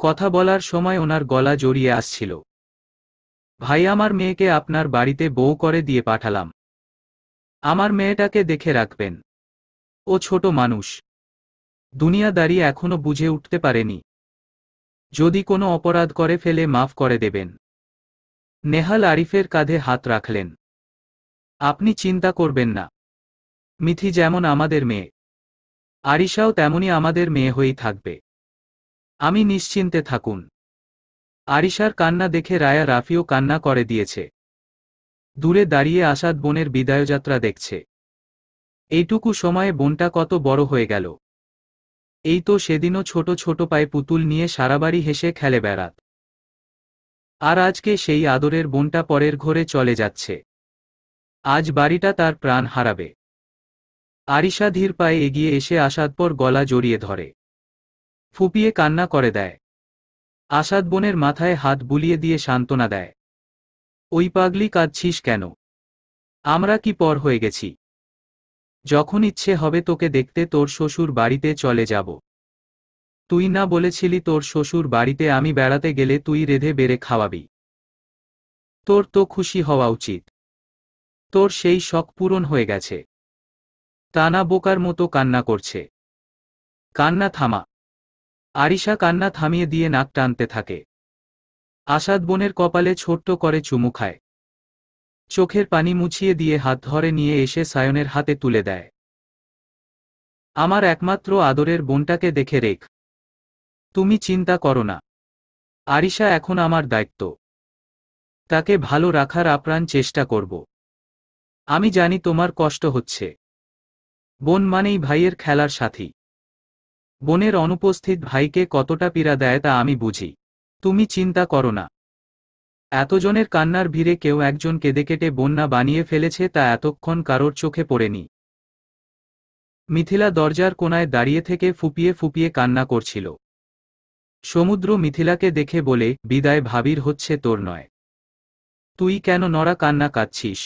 কথা বলার সময় ওনার গলা জড়িয়ে আসছিল ভাই আমার মেয়েকে আপনার বাড়িতে বউ করে দিয়ে পাঠালাম আমার মেয়েটাকে দেখে রাখবেন ও ছোট মানুষ দুনিয়াদারি এখনো বুঝে উঠতে পারেনি যদি কোনো অপরাধ করে ফেলে মাফ করে দেবেন নেহাল আরিফের কাঁধে হাত রাখলেন আপনি চিন্তা করবেন না মিথি যেমন আমাদের মেয়ে আরিশাও তেমনি আমাদের মেয়ে হয়েই থাকবে আমি নিশ্চিন্তে থাকুন আরিশার কান্না দেখে রায়া রাফিও কান্না করে দিয়েছে দূরে দাঁড়িয়ে আসাদ বোনের বিদায়যাত্রা দেখছে এইটুকু সময়ে বোনটা কত বড় হয়ে গেল এই তো সেদিনও ছোট ছোট পায়ে পুতুল নিয়ে সারাবাড়ি হেসে খেলে বেড়াত আর আজকে সেই আদরের বোনটা পরের ঘরে চলে যাচ্ছে আজ বাড়িটা তার প্রাণ হারাবে আরিশা ধীর পায়ে এগিয়ে এসে আসাদপর গলা জড়িয়ে ধরে ফুপিয়ে কান্না করে দেয় আসাদ বোনের মাথায় হাত বুলিয়ে দিয়ে সান্ত্বনা দেয় ওই পাগলি কাঁদছিস কেন আমরা কি পর হয়ে গেছি যখন ইচ্ছে হবে তোকে দেখতে তোর শ্বশুর বাড়িতে চলে যাব তুই না বলেছিলি তোর শ্বশুর বাড়িতে আমি বেড়াতে গেলে তুই রেধে বেড়ে খাওয়াবি তোর তো খুশি হওয়া উচিত তোর সেই শখ পূরণ হয়ে গেছে টানা বোকার মতো কান্না করছে কান্না থামা আরিশা কান্না থামিয়ে দিয়ে নাক টানতে থাকে আসাদ বোনের কপালে ছোট্ট করে চুমু খায় চোখের পানি মুছিয়ে দিয়ে হাত ধরে নিয়ে এসে সায়নের হাতে তুলে দেয় আমার একমাত্র আদরের বোনটাকে দেখে রেখ তুমি চিন্তা করো না আরিশা এখন আমার দায়িত্ব তাকে ভালো রাখার আপ্রাণ চেষ্টা করব আমি জানি তোমার কষ্ট হচ্ছে বোন মানেই ভাইয়ের খেলার সাথী বোনের অনুপস্থিত ভাইকে কতটা পীড়া দেয় তা আমি বুঝি তুমি চিন্তা করো না এতজনের কান্নার ভিড়ে কেউ একজন কেঁদে কেটে বন্যা বানিয়ে ফেলেছে তা এতক্ষণ কারোর চোখে পড়েনি মিথিলা দরজার কোনায় দাঁড়িয়ে থেকে ফুপিয়ে ফুপিয়ে কান্না করছিল সমুদ্র মিথিলাকে দেখে বলে বিদায় ভাবির হচ্ছে তোর নয় তুই কেন নড়া কান্না কাচ্ছিস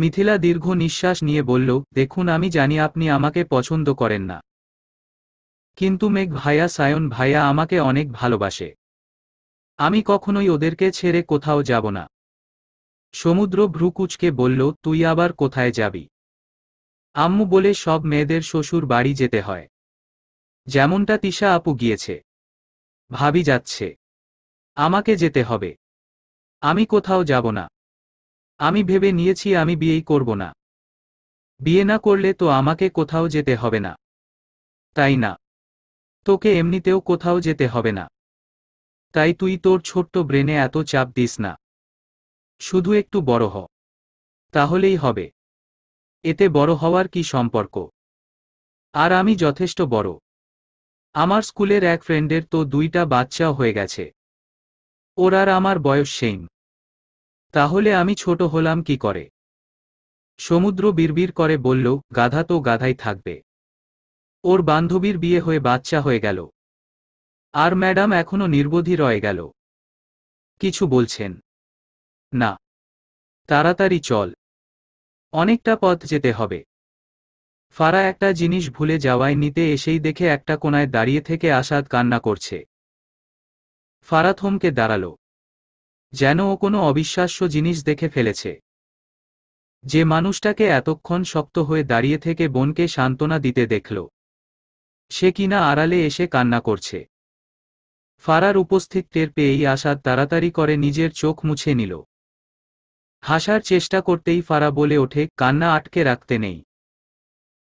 মিথিলা দীর্ঘ নিঃশ্বাস নিয়ে বলল দেখুন আমি জানি আপনি আমাকে পছন্দ করেন না কিন্তু মেঘ ভাইয়া সায়ন ভাইয়া আমাকে অনেক ভালোবাসে আমি কখনোই ওদেরকে ছেড়ে কোথাও যাব না সমুদ্র ভ্রুকুচকে বলল তুই আবার কোথায় যাবি আম্মু বলে সব মেয়েদের শ্বশুর বাড়ি যেতে হয় যেমনটা তিশা আপু গিয়েছে ভাবি যাচ্ছে আমাকে যেতে হবে আমি কোথাও যাব না আমি ভেবে নিয়েছি আমি বিয়েই করব না বিয়ে না করলে তো আমাকে কোথাও যেতে হবে না তাই না তোকে এমনিতেও কোথাও যেতে হবে না তাই তুই তোর ছোট্ট ব্রেনে এত চাপ দিস না শুধু একটু বড় হ তাহলেই হবে এতে বড় হওয়ার কি সম্পর্ক আর আমি যথেষ্ট বড় আমার স্কুলের এক ফ্রেন্ডের তো দুইটা বাচ্চাও হয়ে গেছে ওর আর আমার বয়স সেইম তাহলে আমি ছোট হলাম কি করে সমুদ্র বিড়বির করে বলল গাধা তো গাধাই থাকবে ওর বান্ধবীর বিয়ে হয়ে বাচ্চা হয়ে গেল আর ম্যাডাম এখনো নির্বোধী রয়ে গেল কিছু বলছেন না তাড়াতাড়ি চল অনেকটা পথ যেতে হবে ফারা একটা জিনিস ভুলে যাওয়ায় নিতে এসেই দেখে একটা কোনায় দাঁড়িয়ে থেকে আসাদ কান্না করছে ফারা থমকে দাঁড়ালো যেন ও কোনো অবিশ্বাস্য জিনিস দেখে ফেলেছে যে মানুষটাকে এতক্ষণ শক্ত হয়ে দাঁড়িয়ে থেকে বোনকে সান্ত্বনা দিতে দেখল সে কিনা আড়ালে এসে কান্না করছে ফারার উপস্থিত টের পেয়েই আসাদ তাড়াতাড়ি করে নিজের চোখ মুছে নিল হাসার চেষ্টা করতেই ফারা বলে ওঠে কান্না আটকে রাখতে নেই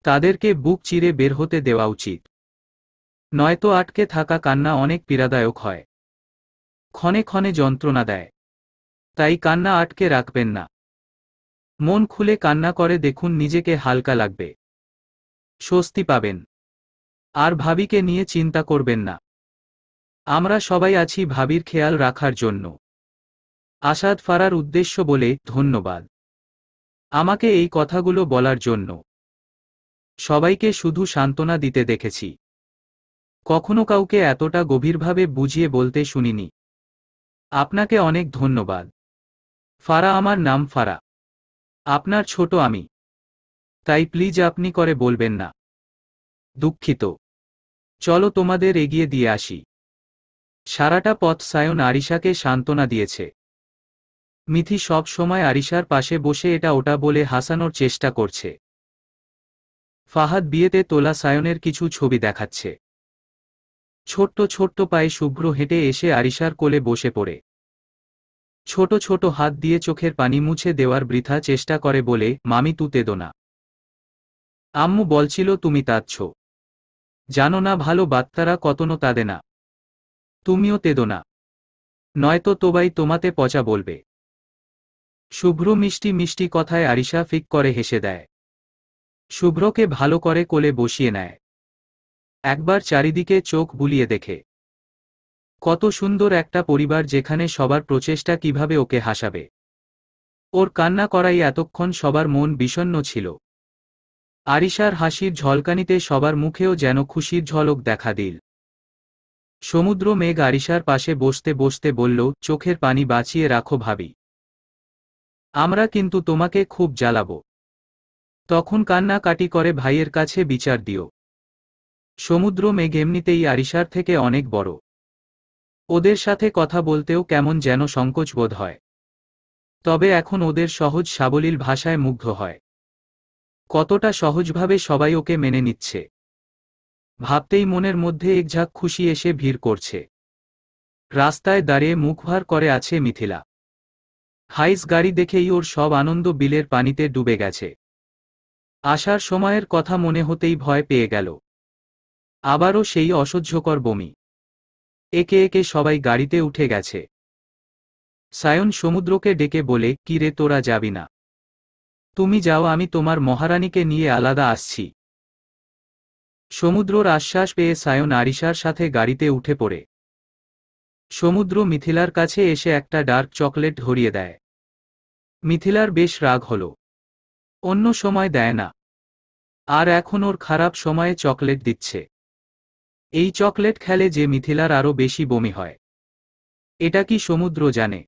তাদেরকে বুক চিরে বের হতে দেওয়া উচিত নয়তো আটকে থাকা কান্না অনেক পীড়াদায়ক হয় ক্ষণে ক্ষণে যন্ত্রণা দেয় তাই কান্না আটকে রাখবেন না মন খুলে কান্না করে দেখুন নিজেকে হালকা লাগবে স্বস্তি পাবেন আর ভাবিকে নিয়ে চিন্তা করবেন না আমরা সবাই আছি ভাবির খেয়াল রাখার জন্য আসাদ ফারার উদ্দেশ্য বলে ধন্যবাদ আমাকে এই কথাগুলো বলার জন্য সবাইকে শুধু সান্ত্বনা দিতে দেখেছি কখনো কাউকে এতটা গভীরভাবে বুঝিয়ে বলতে শুনিনি আপনাকে অনেক ধন্যবাদ ফারা আমার নাম ফারা আপনার ছোট আমি তাই প্লিজ আপনি করে বলবেন না দুঃখিত চলো তোমাদের এগিয়ে দিয়ে আসি সারাটা পথ সায়ন আরিশাকে সান্ত্বনা দিয়েছে মিথি সব সময় আরিশার পাশে বসে এটা ওটা বলে হাসানোর চেষ্টা করছে ফাহাদ বিয়েতে তোলা সায়নের কিছু ছবি দেখাচ্ছে ছোট্ট ছোট্ট পায়ে শুভ্র হেঁটে এসে আরিশার কোলে বসে পড়ে ছোট ছোট হাত দিয়ে চোখের পানি মুছে দেওয়ার বৃথা চেষ্টা করে বলে মামি তু তেদোনা আম্মু বলছিল তুমি তাচ্ছ জানো না ভালো বাত্তারা কতনো তাদে না তুমিও না নয়তো তোবাই তোমাতে পচা বলবে শুভ্র মিষ্টি মিষ্টি কথায় আরিশা ফিক করে হেসে দেয় শুভ্রকে ভালো করে কোলে বসিয়ে নেয় একবার চারিদিকে চোখ বুলিয়ে দেখে কত সুন্দর একটা পরিবার যেখানে সবার প্রচেষ্টা কিভাবে ওকে হাসাবে ওর কান্না করাই এতক্ষণ সবার মন বিষণ্ন ছিল আরিশার হাসির ঝলকানিতে সবার মুখেও যেন খুশির ঝলক দেখা দিল সমুদ্র মেঘ আরিশার পাশে বসতে বসতে বলল চোখের পানি বাঁচিয়ে রাখো ভাবি আমরা কিন্তু তোমাকে খুব জ্বালাব তখন কান্না কাটি করে ভাইয়ের কাছে বিচার দিও সমুদ্র মেঘ এমনিতেই আরিশার থেকে অনেক বড় ওদের সাথে কথা বলতেও কেমন যেন সংকোচ বোধ হয় তবে এখন ওদের সহজ সাবলীল ভাষায় মুগ্ধ হয় কতটা সহজভাবে সবাই ওকে মেনে নিচ্ছে ভাবতেই মনের মধ্যে একঝাঁক খুশি এসে ভিড় করছে রাস্তায় দাঁড়িয়ে মুখভার করে আছে মিথিলা হাইস গাড়ি দেখেই ওর সব আনন্দ বিলের পানিতে ডুবে গেছে আসার সময়ের কথা মনে হতেই ভয় পেয়ে গেল আবারও সেই অসহ্যকর বমি একে একে সবাই গাড়িতে উঠে গেছে সায়ন সমুদ্রকে ডেকে বলে কিরে তোরা যাবি না তুমি যাও আমি তোমার মহারানীকে নিয়ে আলাদা আসছি সমুদ্রর আশ্বাস পেয়ে সায়ন আরিশার সাথে গাড়িতে উঠে পড়ে সমুদ্র মিথিলার কাছে এসে একটা ডার্ক চকলেট ধরিয়ে দেয় মিথিলার বেশ রাগ হল অন্য সময় দেয় না আর এখন ওর খারাপ সময়ে চকলেট দিচ্ছে এই চকলেট খেলে যে মিথিলার আরও বেশি বমি হয় এটা কি সমুদ্র জানে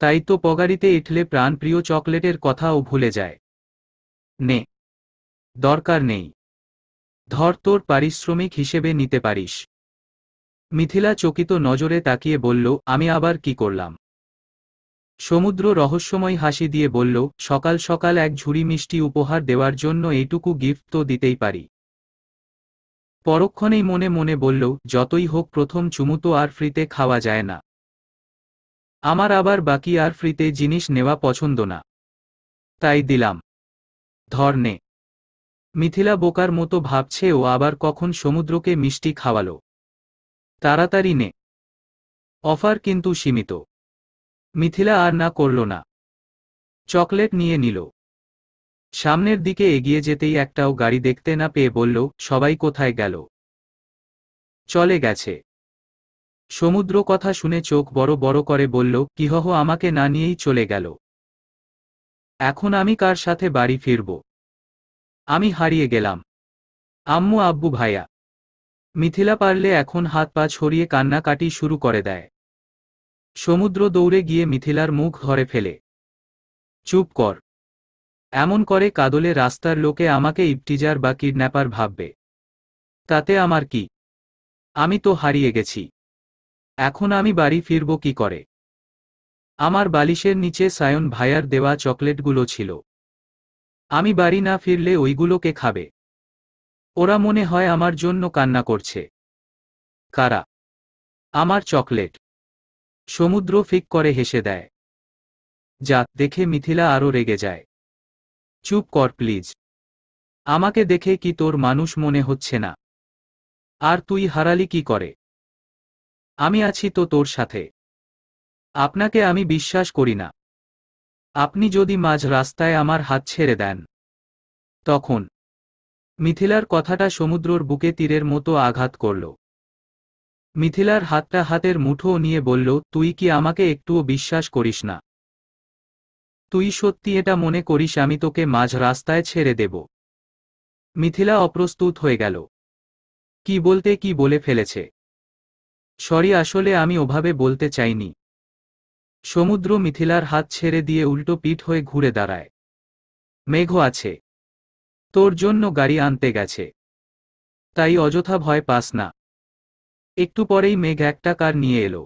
তাই তো পগাড়িতে এঠলে প্রাণপ্রিয় চকলেটের কথাও ভুলে যায় নে দরকার নেই ধর তোর পারিশ্রমিক হিসেবে নিতে পারিস মিথিলা চকিত নজরে তাকিয়ে বলল আমি আবার কি করলাম সমুদ্র রহস্যময় হাসি দিয়ে বলল সকাল সকাল এক ঝুড়ি মিষ্টি উপহার দেওয়ার জন্য এইটুকু গিফট তো দিতেই পারি পরক্ষণেই মনে মনে বলল যতই হোক প্রথম চুমু তো আর ফ্রিতে খাওয়া যায় না আমার আবার বাকি আর ফ্রিতে জিনিস নেওয়া পছন্দ না তাই দিলাম ধর্নে মিথিলা বোকার মতো ভাবছে ও আবার কখন সমুদ্রকে মিষ্টি খাওয়ালো তাড়াতাড়ি নে অফার কিন্তু সীমিত মিথিলা আর না করল না চকলেট নিয়ে নিল সামনের দিকে এগিয়ে যেতেই একটাও গাড়ি দেখতে না পেয়ে বলল সবাই কোথায় গেল চলে গেছে সমুদ্র কথা শুনে চোখ বড় বড় করে বলল কিহহ আমাকে না নিয়েই চলে গেল এখন আমি কার সাথে বাড়ি ফিরব আমি হারিয়ে গেলাম আম্মু আব্বু ভাইয়া মিথিলা পারলে এখন হাত পা ছড়িয়ে কান্নাকাটি শুরু করে দেয় সমুদ্র দৌড়ে গিয়ে মিথিলার মুখ ধরে ফেলে চুপ কর এমন করে কাদলে রাস্তার লোকে আমাকে ইফটিজার বা কিডন্যাপার ভাববে তাতে আমার কি আমি তো হারিয়ে গেছি এখন আমি বাড়ি ফিরব কি করে আমার বালিশের নিচে সায়ন ভাইয়ার দেওয়া চকলেটগুলো ছিল আমি বাড়ি না ফিরলে ওইগুলোকে খাবে ওরা মনে হয় আমার জন্য কান্না করছে কারা আমার চকলেট সমুদ্র ফিক করে হেসে দেয় যা দেখে মিথিলা আরও রেগে যায় চুপ কর প্লিজ আমাকে দেখে কি তোর মানুষ মনে হচ্ছে না আর তুই হারালি কি করে আমি আছি তো তোর সাথে আপনাকে আমি বিশ্বাস করি না আপনি যদি মাঝ রাস্তায় আমার হাত ছেড়ে দেন তখন মিথিলার কথাটা সমুদ্রর বুকে তীরের মতো আঘাত করল মিথিলার হাতটা হাতের মুঠো নিয়ে বলল তুই কি আমাকে একটুও বিশ্বাস করিস না তুই সত্যি এটা মনে করিস আমি তোকে মাঝ রাস্তায় ছেড়ে দেব মিথিলা অপ্রস্তুত হয়ে গেল কি বলতে কি বলে ফেলেছে সরি আসলে আমি ওভাবে বলতে চাইনি সমুদ্র মিথিলার হাত ছেড়ে দিয়ে উল্টো পিঠ হয়ে ঘুরে দাঁড়ায় মেঘ আছে তোর জন্য গাড়ি আনতে গেছে তাই অযথা ভয় পাস না একটু পরেই মেঘ একটা কার নিয়ে এলো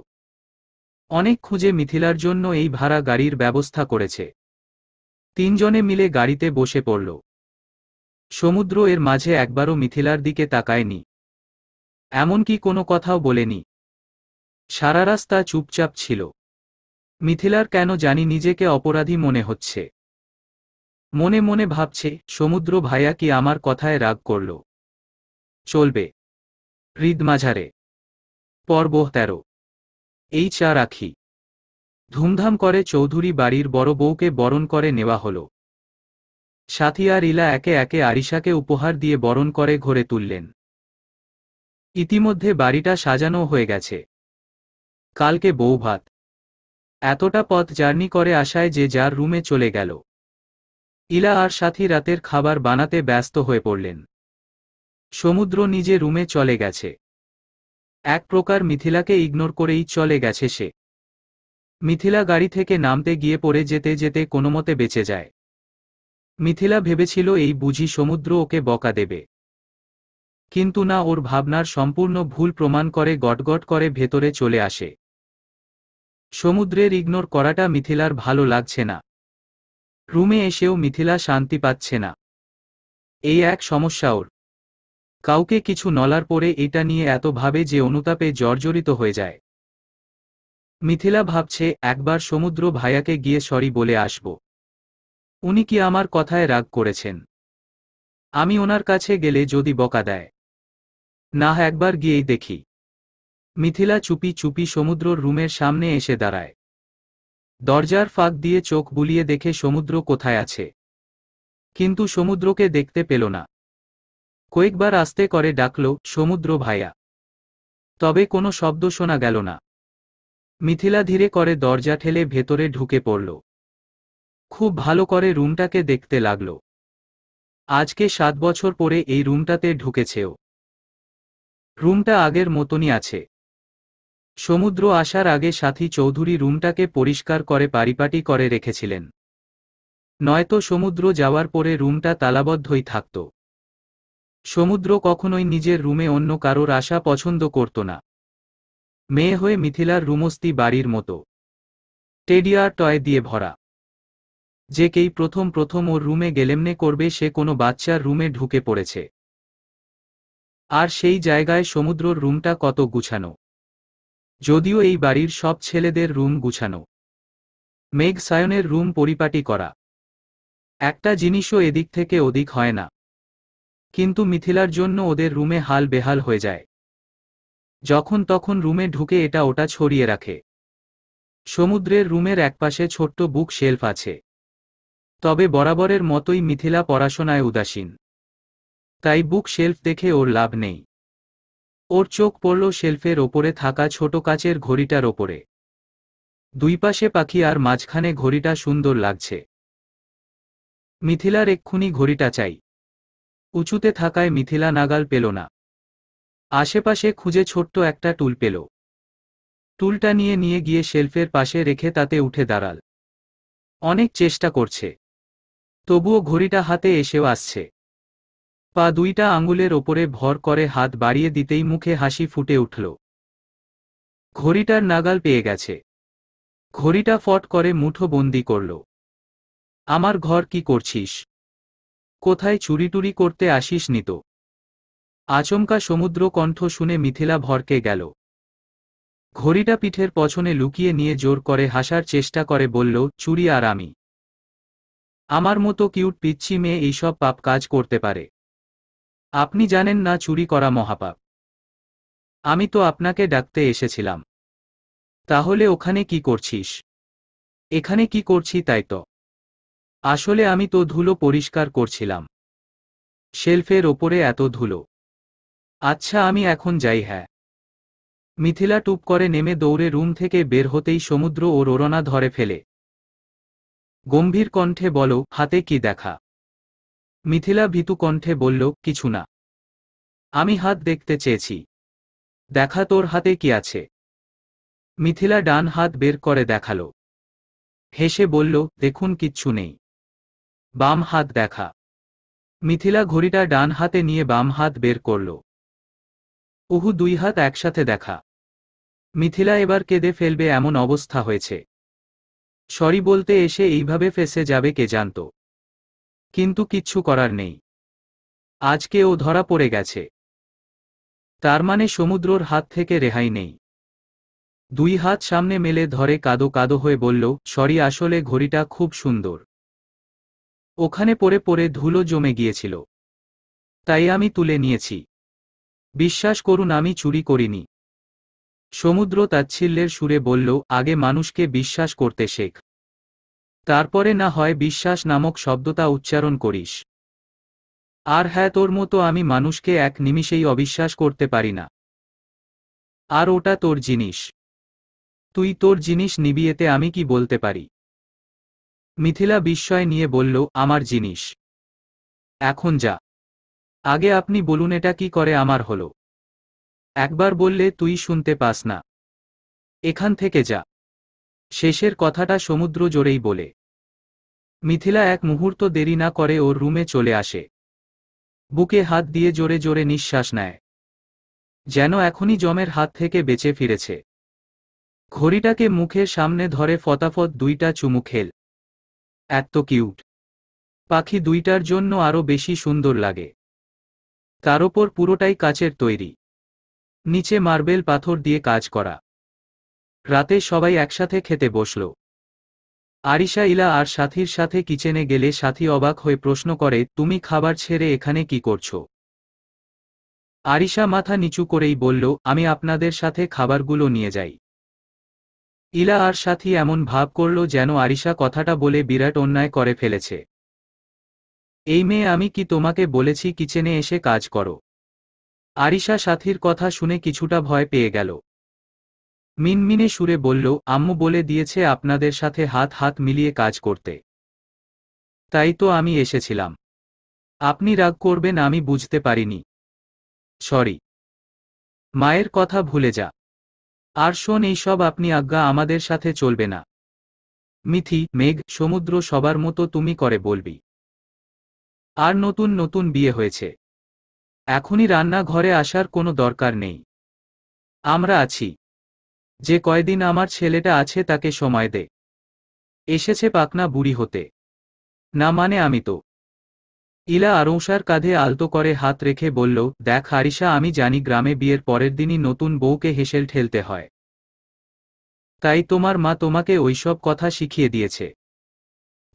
অনেক খুঁজে মিথিলার জন্য এই ভাড়া গাড়ির ব্যবস্থা করেছে তিনজনে মিলে গাড়িতে বসে পড়ল সমুদ্র এর মাঝে একবারও মিথিলার দিকে তাকায়নি এমনকি কোনো কথাও বলেনি সারা রাস্তা চুপচাপ ছিল মিথিলার কেন জানি নিজেকে অপরাধী মনে হচ্ছে মনে মনে ভাবছে সমুদ্র ভাইয়া কি আমার কথায় রাগ করল চলবে হৃদমাঝারে পর্ব তেরো এই চা রাখি ধুমধাম করে চৌধুরী বাড়ির বড় বউকে বরণ করে নেওয়া হল সাথিয়া রিলা একে একে আরিশাকে উপহার দিয়ে বরণ করে ঘরে তুললেন ইতিমধ্যে বাড়িটা সাজানো হয়ে গেছে কালকে ভাত এতটা পথ জার্নি করে আসায় যে যার রুমে চলে গেল ইলা আর সাথী রাতের খাবার বানাতে ব্যস্ত হয়ে পড়লেন সমুদ্র নিজে রুমে চলে গেছে এক প্রকার মিথিলাকে ইগনোর করেই চলে গেছে সে মিথিলা গাড়ি থেকে নামতে গিয়ে পড়ে যেতে যেতে কোনোমতে বেঁচে যায় মিথিলা ভেবেছিল এই বুঝি সমুদ্র ওকে বকা দেবে কিন্তু না ওর ভাবনার সম্পূর্ণ ভুল প্রমাণ করে গটগট করে ভেতরে চলে আসে সমুদ্রের ইগনোর করাটা মিথিলার ভালো লাগছে না রুমে এসেও মিথিলা শান্তি পাচ্ছে না এই এক সমস্যা ওর কাউকে কিছু নলার পরে এটা নিয়ে এত ভাবে যে অনুতাপে জর্জরিত হয়ে যায় মিথিলা ভাবছে একবার সমুদ্র ভাইয়াকে গিয়ে সরি বলে আসব উনি কি আমার কথায় রাগ করেছেন আমি ওনার কাছে গেলে যদি বকা দেয় না একবার গিয়েই দেখি মিথিলা চুপি চুপি সমুদ্রর রুমের সামনে এসে দাঁড়ায় দরজার ফাঁক দিয়ে চোখ বুলিয়ে দেখে সমুদ্র কোথায় আছে কিন্তু সমুদ্রকে দেখতে পেল না কয়েকবার আস্তে করে ডাকল সমুদ্র ভাইয়া তবে কোনো শব্দ শোনা গেল না মিথিলা ধীরে করে দরজা ঠেলে ভেতরে ঢুকে পড়ল খুব ভালো করে রুমটাকে দেখতে লাগল আজকে সাত বছর পরে এই রুমটাতে ঢুকেছেও রুমটা আগের মতনই আছে সমুদ্র আসার আগে সাথী চৌধুরী রুমটাকে পরিষ্কার করে পারিপাটি করে রেখেছিলেন নয়তো সমুদ্র যাওয়ার পরে রুমটা তালাবদ্ধই থাকত সমুদ্র কখনোই নিজের রুমে অন্য কারোর আশা পছন্দ করত না মেয়ে হয়ে মিথিলার রুমস্তি বাড়ির মতো টেডিয়ার টয় দিয়ে ভরা যে কেই প্রথম প্রথম ওর রুমে গেলেমনে করবে সে কোনো বাচ্চার রুমে ঢুকে পড়েছে আর সেই জায়গায় সমুদ্রর রুমটা কত গুছানো যদিও এই বাড়ির সব ছেলেদের রুম গুছানো মেঘ সায়নের রুম পরিপাটি করা একটা জিনিসও এদিক থেকে ওদিক হয় না কিন্তু মিথিলার জন্য ওদের রুমে হাল বেহাল হয়ে যায় যখন তখন রুমে ঢুকে এটা ওটা ছড়িয়ে রাখে সমুদ্রের রুমের একপাশে ছোট্ট বুক শেলফ আছে তবে বরাবরের মতোই মিথিলা পড়াশোনায় উদাসীন তাই বুক শেলফ দেখে ওর লাভ নেই ওর চোখ পড়ল শেলফের ওপরে থাকা ছোট কাচের ঘড়িটার ওপরে দুই পাশে পাখি আর মাঝখানে ঘড়িটা সুন্দর লাগছে মিথিলার এক্ষুনি ঘড়িটা চাই উঁচুতে থাকায় মিথিলা নাগাল পেল না আশেপাশে খুঁজে ছোট্ট একটা টুল পেল টুলটা নিয়ে নিয়ে গিয়ে শেলফের পাশে রেখে তাতে উঠে দাঁড়াল অনেক চেষ্টা করছে তবুও ঘড়িটা হাতে এসেও আসছে পা দুইটা আঙুলের ওপরে ভর করে হাত বাড়িয়ে দিতেই মুখে হাসি ফুটে উঠল ঘড়িটার নাগাল পেয়ে গেছে ঘড়িটা ফট করে মুঠো বন্দি করল আমার ঘর কি করছিস কোথায় চুরিটুরি করতে আসিস নিত আচমকা সমুদ্র কণ্ঠ শুনে মিথিলা ভরকে গেল ঘড়িটা পিঠের পছনে লুকিয়ে নিয়ে জোর করে হাসার চেষ্টা করে বলল চুরি আর আমি আমার মতো কিউট পিচ্ছি মেয়ে এইসব পাপ কাজ করতে পারে আপনি জানেন না চুরি করা মহাপাপ আমি তো আপনাকে ডাকতে এসেছিলাম তাহলে ওখানে কি করছিস এখানে কি করছি তাই তো আসলে আমি তো ধুলো পরিষ্কার করছিলাম শেলফের ওপরে এত ধুলো আচ্ছা আমি এখন যাই হ্যাঁ মিথিলা টুপ করে নেমে দৌড়ে রুম থেকে বের হতেই সমুদ্র ও রোরনা ধরে ফেলে গম্ভীর কণ্ঠে বলো হাতে কি দেখা মিথিলা ভীতু কণ্ঠে বলল কিছু না আমি হাত দেখতে চেয়েছি দেখা তোর হাতে কি আছে মিথিলা ডান হাত বের করে দেখালো হেসে বলল দেখুন কিচ্ছু নেই বাম হাত দেখা মিথিলা ঘড়িটা ডান হাতে নিয়ে বাম হাত বের করল উহু দুই হাত একসাথে দেখা মিথিলা এবার কেঁদে ফেলবে এমন অবস্থা হয়েছে সরি বলতে এসে এইভাবে ফেসে যাবে কে জানত কিন্তু কিচ্ছু করার নেই আজকে ও ধরা পড়ে গেছে তার মানে সমুদ্রর হাত থেকে রেহাই নেই দুই হাত সামনে মেলে ধরে কাদো কাদো হয়ে বলল সরি আসলে ঘড়িটা খুব সুন্দর ওখানে পড়ে পড়ে ধুলো জমে গিয়েছিল তাই আমি তুলে নিয়েছি বিশ্বাস করুন আমি চুরি করিনি সমুদ্র তাচ্ছিল্যের সুরে বলল আগে মানুষকে বিশ্বাস করতে শেখ তারপরে না হয় বিশ্বাস নামক শব্দতা উচ্চারণ করিস আর হ্যাঁ তোর মতো আমি মানুষকে এক নিমিষেই অবিশ্বাস করতে পারি না আর ওটা তোর জিনিস তুই তোর জিনিস নিবিয়েতে আমি কি বলতে পারি মিথিলা বিস্ময় নিয়ে বলল আমার জিনিস এখন যা আগে আপনি বলুন এটা কি করে আমার হলো একবার বললে তুই শুনতে পাস না এখান থেকে যা শেষের কথাটা সমুদ্র জোরেই বলে মিথিলা এক মুহূর্ত দেরি না করে ওর রুমে চলে আসে বুকে হাত দিয়ে জোরে জোরে নিঃশ্বাস নেয় যেন এখনই জমের হাত থেকে বেঁচে ফিরেছে ঘড়িটাকে মুখের সামনে ধরে ফতাফত দুইটা চুমু খেল এত কিউট পাখি দুইটার জন্য আরও বেশি সুন্দর লাগে তার ওপর পুরোটাই কাচের তৈরি নিচে মার্বেল পাথর দিয়ে কাজ করা রাতে সবাই একসাথে খেতে বসল আরিশা ইলা আর সাথীর সাথে কিচেনে গেলে সাথী অবাক হয়ে প্রশ্ন করে তুমি খাবার ছেড়ে এখানে কি করছো আরিশা মাথা নিচু করেই বলল আমি আপনাদের সাথে খাবারগুলো নিয়ে যাই ইলা আর সাথী এমন ভাব করল যেন আরিশা কথাটা বলে বিরাট অন্যায় করে ফেলেছে এই মেয়ে আমি কি তোমাকে বলেছি কিচেনে এসে কাজ করো আরিশা সাথীর কথা শুনে কিছুটা ভয় পেয়ে গেল মিনমিনে সুরে বলল আম্মু বলে দিয়েছে আপনাদের সাথে হাত হাত মিলিয়ে কাজ করতে তাই তো আমি এসেছিলাম আপনি রাগ করবেন আমি বুঝতে পারিনি সরি মায়ের কথা ভুলে যা আর শোন এইসব আপনি আজ্ঞা আমাদের সাথে চলবে না মিথি মেঘ সমুদ্র সবার মতো তুমি করে বলবি আর নতুন নতুন বিয়ে হয়েছে এখনই রান্না ঘরে আসার কোনো দরকার নেই আমরা আছি যে কয়দিন আমার ছেলেটা আছে তাকে সময় দে এসেছে পাকনা বুড়ি হতে না মানে আমি তো ইলা আরংসার কাঁধে আলতো করে হাত রেখে বলল দেখ হারিসা আমি জানি গ্রামে বিয়ের পরের দিনই নতুন বউকে হেসেল ঠেলতে হয় তাই তোমার মা তোমাকে ওইসব কথা শিখিয়ে দিয়েছে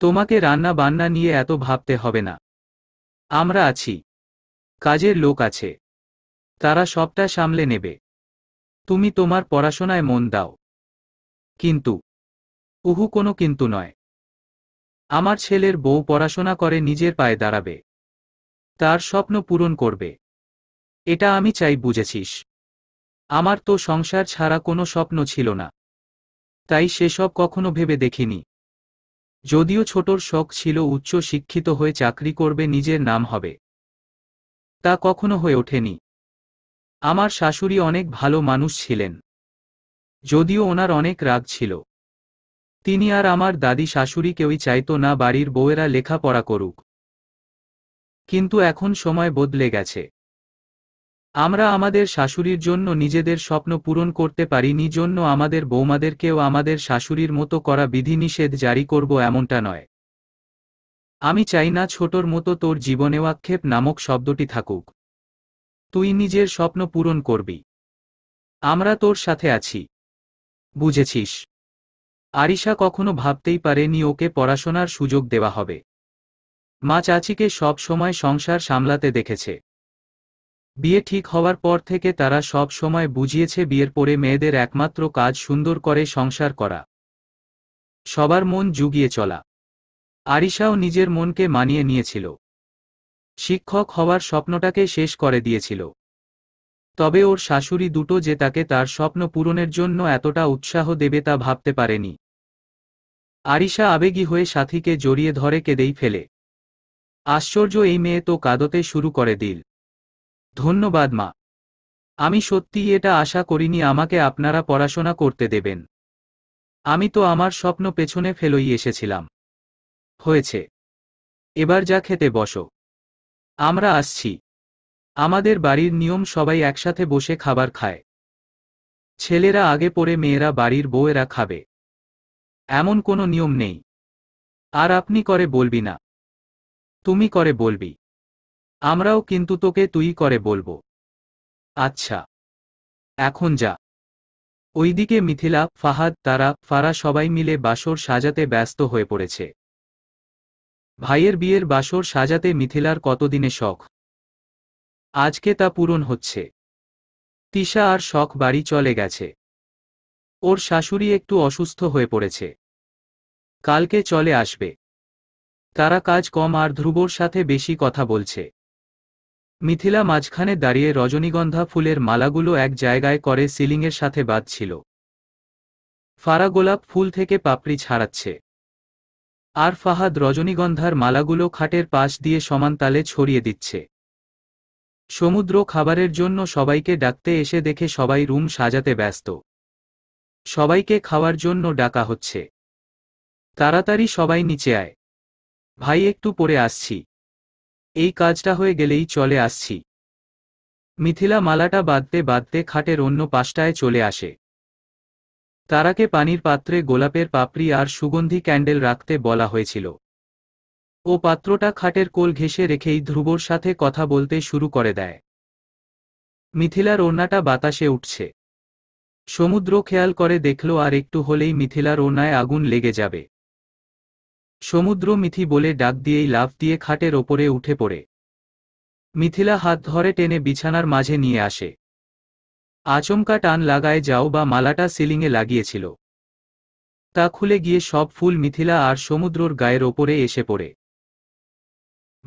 তোমাকে রান্না বান্না নিয়ে এত ভাবতে হবে না আমরা আছি কাজের লোক আছে তারা সবটা সামলে নেবে তুমি তোমার পড়াশোনায় মন দাও কিন্তু উহু কোনো কিন্তু নয় আমার ছেলের বউ পড়াশোনা করে নিজের পায়ে দাঁড়াবে তার স্বপ্ন পূরণ করবে এটা আমি চাই বুঝেছিস আমার তো সংসার ছাড়া কোনো স্বপ্ন ছিল না তাই সেসব কখনো ভেবে দেখিনি যদিও ছোটর শখ ছিল উচ্চ শিক্ষিত হয়ে চাকরি করবে নিজের নাম হবে তা কখনো হয়ে ওঠেনি আমার শাশুড়ি অনেক ভালো মানুষ ছিলেন যদিও ওনার অনেক রাগ ছিল তিনি আর আমার দাদি শাশুড়ি কেউই চাইতো না বাড়ির বউয়েরা লেখাপড়া করুক কিন্তু এখন সময় বদলে গেছে আমরা আমাদের শাশুড়ির জন্য নিজেদের স্বপ্ন পূরণ করতে পারি জন্য আমাদের বৌমাদেরকেও আমাদের শাশুড়ির মতো করা বিধিনিষেধ জারি করব এমনটা নয় আমি চাই না ছোটর মতো তোর জীবনে আক্ষেপ নামক শব্দটি থাকুক তুই নিজের স্বপ্ন পূরণ করবি আমরা তোর সাথে আছি বুঝেছিস আরিশা কখনো ভাবতেই পারেনি ওকে পড়াশোনার সুযোগ দেওয়া হবে মা চাচিকে সব সময় সংসার সামলাতে দেখেছে বিয়ে ঠিক হওয়ার পর থেকে তারা সব সময় বুঝিয়েছে বিয়ের পরে মেয়েদের একমাত্র কাজ সুন্দর করে সংসার করা সবার মন জুগিয়ে চলা আরিশাও নিজের মনকে মানিয়ে নিয়েছিল শিক্ষক হওয়ার স্বপ্নটাকে শেষ করে দিয়েছিল তবে ওর শাশুড়ি দুটো যে তাকে তার স্বপ্ন পূরণের জন্য এতটা উৎসাহ দেবে তা ভাবতে পারেনি আরিশা আবেগী হয়ে সাথীকে জড়িয়ে ধরে কেঁদেই ফেলে আশ্চর্য এই মেয়ে তো কাঁদতে শুরু করে দিল ধন্যবাদ মা আমি সত্যি এটা আশা করিনি আমাকে আপনারা পড়াশোনা করতে দেবেন আমি তো আমার স্বপ্ন পেছনে ফেলই এসেছিলাম হয়েছে এবার যা খেতে বসো আমরা আসছি আমাদের বাড়ির নিয়ম সবাই একসাথে বসে খাবার খায় ছেলেরা আগে পরে মেয়েরা বাড়ির বউয়েরা খাবে এমন কোনো নিয়ম নেই আর আপনি করে বলবি না তুমি করে বলবি আমরাও কিন্তু তোকে তুই করে বলবো আচ্ছা এখন যা ওইদিকে মিথিলা ফাহাদ তারা ফারা সবাই মিলে বাসর সাজাতে ব্যস্ত হয়ে পড়েছে ভাইয়ের বিয়ের বাসর সাজাতে মিথিলার কতদিনে শখ আজকে তা পূরণ হচ্ছে তিশা আর শখ বাড়ি চলে গেছে ওর শাশুড়ি একটু অসুস্থ হয়ে পড়েছে কালকে চলে আসবে তারা কাজ কম আর ধ্রুবর সাথে বেশি কথা বলছে মিথিলা মাঝখানে দাঁড়িয়ে রজনীগন্ধা ফুলের মালাগুলো এক জায়গায় করে সিলিংয়ের সাথে বাঁধছিল ফারা গোলাপ ফুল থেকে পাপড়ি ছাড়াচ্ছে আর ফাহাদ রজনীগন্ধার মালাগুলো খাটের পাশ দিয়ে সমান তালে ছড়িয়ে দিচ্ছে সমুদ্র খাবারের জন্য সবাইকে ডাকতে এসে দেখে সবাই রুম সাজাতে ব্যস্ত সবাইকে খাওয়ার জন্য ডাকা হচ্ছে তাড়াতাড়ি সবাই নিচে আয় ভাই একটু পরে আসছি এই কাজটা হয়ে গেলেই চলে আসছি মিথিলা মালাটা বাঁধতে বাঁধতে খাটের অন্য পাশটায় চলে আসে তারাকে পানির পাত্রে গোলাপের পাপড়ি আর সুগন্ধি ক্যান্ডেল রাখতে বলা হয়েছিল ও পাত্রটা খাটের কোল ঘেঁষে রেখেই ধ্রুবর সাথে কথা বলতে শুরু করে দেয় মিথিলার ওড়নাটা বাতাসে উঠছে সমুদ্র খেয়াল করে দেখল আর একটু হলেই মিথিলার ওনায় আগুন লেগে যাবে সমুদ্র মিথি বলে ডাক দিয়েই লাভ দিয়ে খাটের ওপরে উঠে পড়ে মিথিলা হাত ধরে টেনে বিছানার মাঝে নিয়ে আসে আচমকা টান লাগায় যাও বা মালাটা সিলিংয়ে লাগিয়েছিল তা খুলে গিয়ে সব ফুল মিথিলা আর সমুদ্রর গায়ের ওপরে এসে পড়ে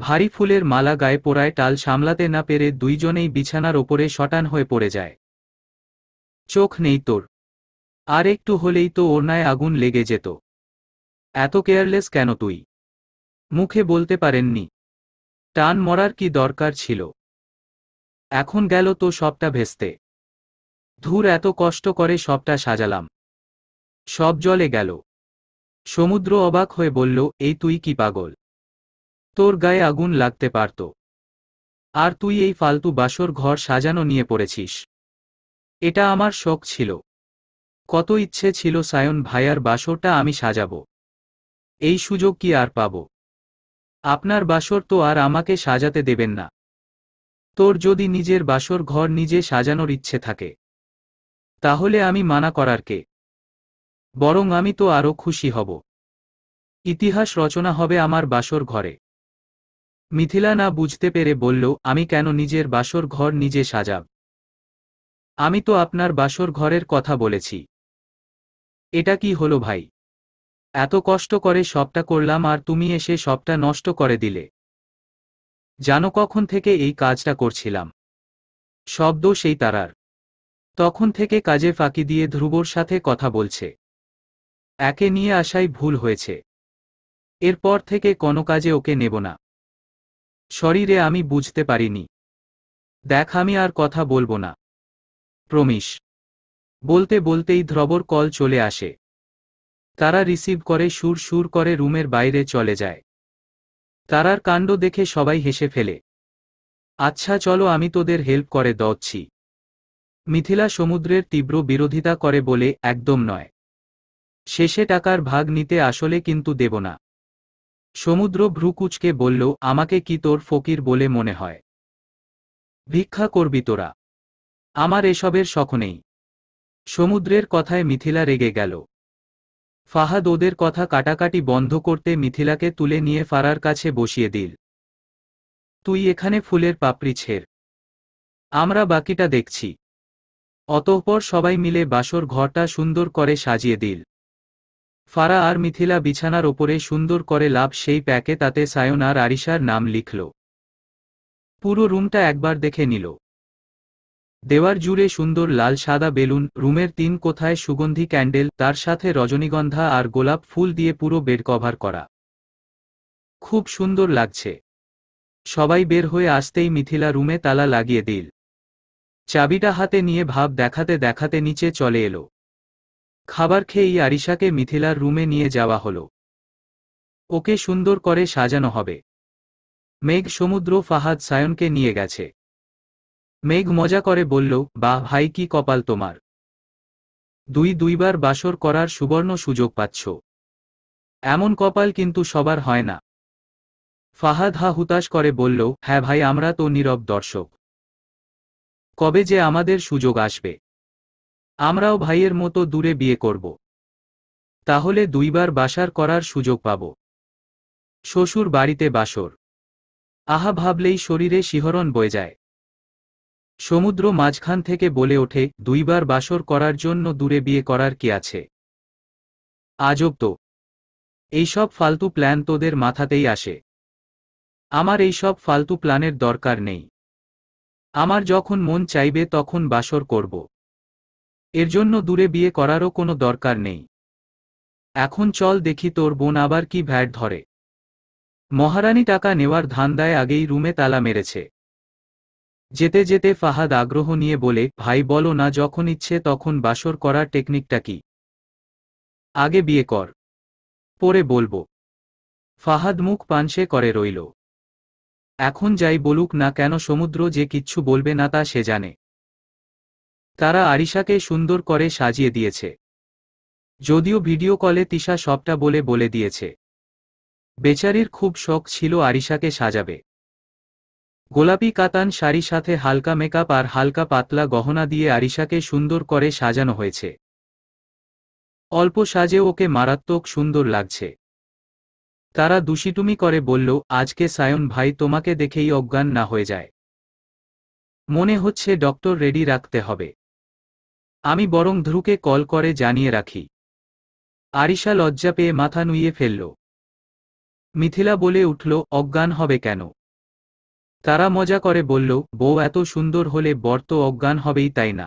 ভারী ফুলের মালা গায়ে পোড়ায় টাল সামলাতে না পেরে দুইজনেই বিছানার ওপরে শটান হয়ে পড়ে যায় চোখ নেই তোর আর একটু হলেই তো ওরনায় আগুন লেগে যেত এত কেয়ারলেস কেন তুই মুখে বলতে পারেননি টান মরার কি দরকার ছিল এখন গেল তো সবটা ভেস্তে ধুর এত কষ্ট করে সবটা সাজালাম সব জলে গেল সমুদ্র অবাক হয়ে বলল এই তুই কি পাগল তোর গায়ে আগুন লাগতে পারত আর তুই এই ফালতু বাসর ঘর সাজানো নিয়ে পড়েছিস এটা আমার শখ ছিল কত ইচ্ছে ছিল সায়ন ভাইয়ার বাসরটা আমি সাজাবো এই সুযোগ কি আর পাব আপনার বাসর তো আর আমাকে সাজাতে দেবেন না তোর যদি নিজের বাসর ঘর নিজে সাজানোর ইচ্ছে থাকে তাহলে আমি মানা করার কে বরং আমি তো আরও খুশি হব ইতিহাস রচনা হবে আমার বাসর ঘরে মিথিলা না বুঝতে পেরে বলল আমি কেন নিজের বাসর ঘর নিজে সাজাব আমি তো আপনার বাসর ঘরের কথা বলেছি এটা কি হলো ভাই এত কষ্ট করে সবটা করলাম আর তুমি এসে সবটা নষ্ট করে দিলে জানো কখন থেকে এই কাজটা করছিলাম শব্দ সেই তারার তখন থেকে কাজে ফাঁকি দিয়ে ধ্রুবর সাথে কথা বলছে একে নিয়ে আসাই ভুল হয়েছে এরপর থেকে কোনো কাজে ওকে নেব না শরীরে আমি বুঝতে পারিনি দেখ আমি আর কথা বলবো না প্রমিশ বলতে বলতেই ধ্রবর কল চলে আসে তারা রিসিভ করে সুর সুর করে রুমের বাইরে চলে যায় তারার কাণ্ড দেখে সবাই হেসে ফেলে আচ্ছা চলো আমি তোদের হেল্প করে দচ্ছি মিথিলা সমুদ্রের তীব্র বিরোধিতা করে বলে একদম নয় শেষে টাকার ভাগ নিতে আসলে কিন্তু দেব না সমুদ্র ভ্রুকুচকে বলল আমাকে কি তোর ফকির বলে মনে হয় ভিক্ষা করবি তোরা আমার এসবের শখ নেই সমুদ্রের কথায় মিথিলা রেগে গেল ফাহাদ ওদের কথা কাটাকাটি বন্ধ করতে মিথিলাকে তুলে নিয়ে ফারার কাছে বসিয়ে দিল তুই এখানে ফুলের পাপড়ি ছেড় আমরা বাকিটা দেখছি অতঃপর সবাই মিলে বাসর ঘরটা সুন্দর করে সাজিয়ে দিল ফারা আর মিথিলা বিছানার ওপরে সুন্দর করে লাভ সেই প্যাকে তাতে সায়ন আর আরিশার নাম লিখল পুরো রুমটা একবার দেখে নিল দেওয়ার জুড়ে সুন্দর লাল সাদা বেলুন রুমের তিন কোথায় সুগন্ধি ক্যান্ডেল তার সাথে রজনীগন্ধা আর গোলাপ ফুল দিয়ে পুরো বেড কভার করা খুব সুন্দর লাগছে সবাই বের হয়ে আসতেই মিথিলা রুমে তালা লাগিয়ে দিল চাবিটা হাতে নিয়ে ভাব দেখাতে দেখাতে নিচে চলে এলো খাবার খেয়েই আরিশাকে মিথিলার রুমে নিয়ে যাওয়া হলো ওকে সুন্দর করে সাজানো হবে মেঘ সমুদ্র ফাহাদ সায়নকে নিয়ে গেছে মেঘ মজা করে বলল বা ভাই কি কপাল তোমার দুই দুইবার বাসর করার সুবর্ণ সুযোগ পাচ্ছ এমন কপাল কিন্তু সবার হয় না ফাহাদ হা হুতাশ করে বলল হ্যাঁ ভাই আমরা তো নীরব দর্শক কবে যে আমাদের সুযোগ আসবে আমরাও ভাইয়ের মতো দূরে বিয়ে করব তাহলে দুইবার বাসার করার সুযোগ পাব শ্বশুর বাড়িতে বাসর আহা ভাবলেই শরীরে শিহরণ বয়ে যায় সমুদ্র মাঝখান থেকে বলে ওঠে দুইবার বাসর করার জন্য দূরে বিয়ে করার কি আছে আজব তো এইসব ফালতু প্ল্যান তোদের মাথাতেই আসে আমার এইসব ফালতু প্ল্যানের দরকার নেই আমার যখন মন চাইবে তখন বাসর করব এর জন্য দূরে বিয়ে করারও কোনো দরকার নেই এখন চল দেখি তোর বোন আবার কি ভ্যাট ধরে মহারানী টাকা নেওয়ার ধান্দায় আগেই রুমে তালা মেরেছে যেতে যেতে ফাহাদ আগ্রহ নিয়ে বলে ভাই বলো না যখন ইচ্ছে তখন বাসর করার টেকনিকটা কি আগে বিয়ে কর পরে বলবো ফাহাদ মুখ পানসে করে রইল এখন যাই বলুক না কেন সমুদ্র যে কিচ্ছু বলবে না তা সে জানে তারা আরিশাকে সুন্দর করে সাজিয়ে দিয়েছে যদিও ভিডিও কলে তিশা সবটা বলে বলে দিয়েছে বেচারির খুব শখ ছিল আরিশাকে সাজাবে গোলাপি কাতান শাড়ি সাথে হালকা মেকআপ আর হালকা পাতলা গহনা দিয়ে আরিশাকে সুন্দর করে সাজানো হয়েছে অল্প সাজে ওকে মারাত্মক সুন্দর লাগছে তারা দূষিতুমি করে বলল আজকে সায়ন ভাই তোমাকে দেখেই অজ্ঞান না হয়ে যায় মনে হচ্ছে ডক্টর রেডি রাখতে হবে আমি বরং ধ্রুকে কল করে জানিয়ে রাখি আরিশা লজ্জা পেয়ে মাথা নুইয়ে ফেলল মিথিলা বলে উঠল অজ্ঞান হবে কেন তারা মজা করে বলল বউ এত সুন্দর হলে বর তো অজ্ঞান হবেই তাই না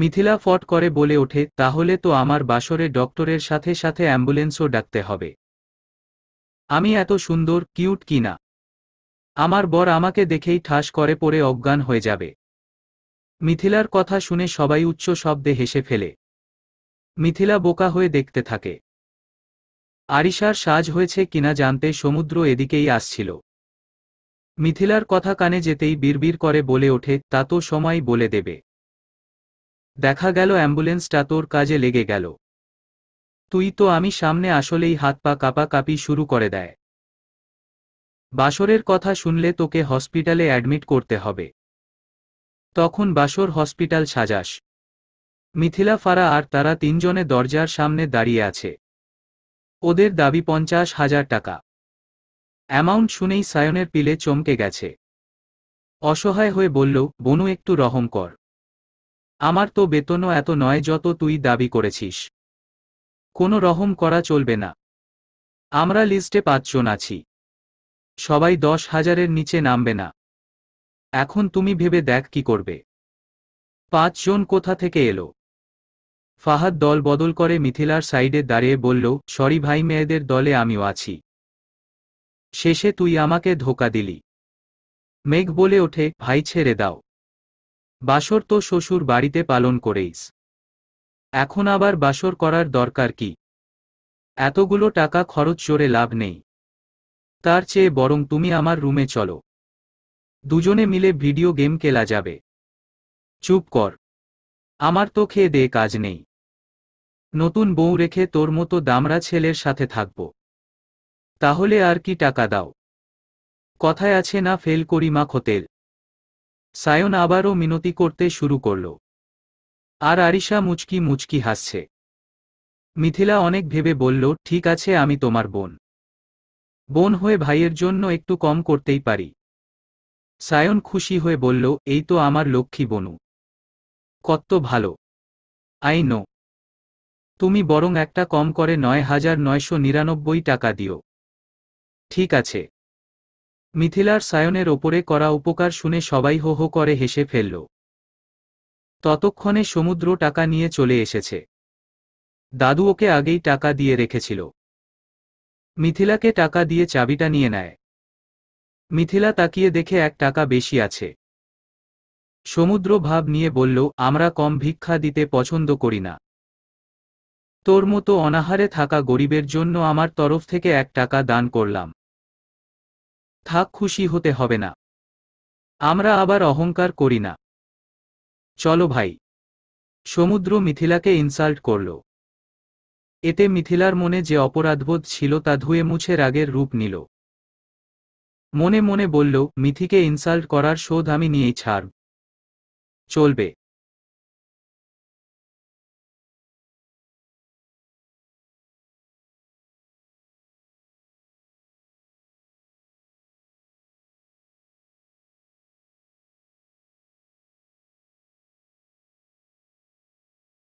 মিথিলা ফট করে বলে ওঠে তাহলে তো আমার বাসরে ডক্টরের সাথে সাথে অ্যাম্বুলেন্সও ডাকতে হবে আমি এত সুন্দর কিউট কিনা আমার বর আমাকে দেখেই ঠাস করে পড়ে অজ্ঞান হয়ে যাবে মিথিলার কথা শুনে সবাই উচ্চ শব্দে হেসে ফেলে মিথিলা বোকা হয়ে দেখতে থাকে আরিশার সাজ হয়েছে কিনা জানতে সমুদ্র এদিকেই আসছিল মিথিলার কথা কানে যেতেই বিড়বিড় করে বলে ওঠে তা তো সময় বলে দেবে দেখা গেল অ্যাম্বুলেন্সটা তোর কাজে লেগে গেল তুই তো আমি সামনে আসলেই হাত পা কাপা কাপি শুরু করে দেয় বাসরের কথা শুনলে তোকে হসপিটালে অ্যাডমিট করতে হবে তখন বাসর হসপিটাল সাজাস মিথিলা ফারা আর তারা তিনজনে দরজার সামনে দাঁড়িয়ে আছে ওদের দাবি পঞ্চাশ হাজার টাকা অ্যামাউন্ট শুনেই সায়নের পিলে চমকে গেছে অসহায় হয়ে বলল বনু একটু রহম কর আমার তো বেতনও এত নয় যত তুই দাবি করেছিস কোনো রহম করা চলবে না আমরা লিস্টে পাঁচজন আছি সবাই দশ হাজারের নিচে নামবে না এখন তুমি ভেবে দেখ কি করবে পাঁচজন কোথা থেকে এলো ফাহাদ দল বদল করে মিথিলার সাইডে দাঁড়িয়ে বলল সরি ভাই মেয়েদের দলে আমিও আছি শেষে তুই আমাকে ধোকা দিলি মেঘ বলে ওঠে ভাই ছেড়ে দাও বাসর তো শ্বশুর বাড়িতে পালন করেইস এখন আবার বাসর করার দরকার কি এতগুলো টাকা খরচ চড়ে লাভ নেই তার চেয়ে বরং তুমি আমার রুমে চলো দুজনে মিলে ভিডিও গেম খেলা যাবে চুপ কর আমার তো খেয়ে দে কাজ নেই নতুন বউ রেখে তোর মতো দামরা ছেলের সাথে থাকবো তাহলে আর কি টাকা দাও কথায় আছে না ফেল করি মা খোতের সায়ন আবারও মিনতি করতে শুরু করল আর আরিশা মুচকি মুচকি হাসছে মিথিলা অনেক ভেবে বলল ঠিক আছে আমি তোমার বোন বোন হয়ে ভাইয়ের জন্য একটু কম করতেই পারি সায়ন খুশি হয়ে বলল এই তো আমার লক্ষ্মী বনু কত ভালো আই নো তুমি বরং একটা কম করে নয় হাজার নয়শো নিরানব্বই টাকা দিও ঠিক আছে মিথিলার সায়নের ওপরে করা উপকার শুনে সবাই হো হো করে হেসে ফেলল ততক্ষণে সমুদ্র টাকা নিয়ে চলে এসেছে দাদু ওকে আগেই টাকা দিয়ে রেখেছিল মিথিলাকে টাকা দিয়ে চাবিটা নিয়ে নেয় মিথিলা তাকিয়ে দেখে এক টাকা বেশি আছে সমুদ্র ভাব নিয়ে বলল আমরা কম ভিক্ষা দিতে পছন্দ করি না তোর মতো অনাহারে থাকা গরিবের জন্য আমার তরফ থেকে এক টাকা দান করলাম থাক খুশি হতে হবে না আমরা আবার অহংকার করি না চলো ভাই সমুদ্র মিথিলাকে ইনসাল্ট করল এতে মিথিলার মনে যে অপরাধবোধ ছিল তা ধুয়ে মুছে রাগের রূপ নিল মনে মনে বলল মিথিকে ইনসাল্ট করার শোধ আমি নিয়েই ছাড় চলবে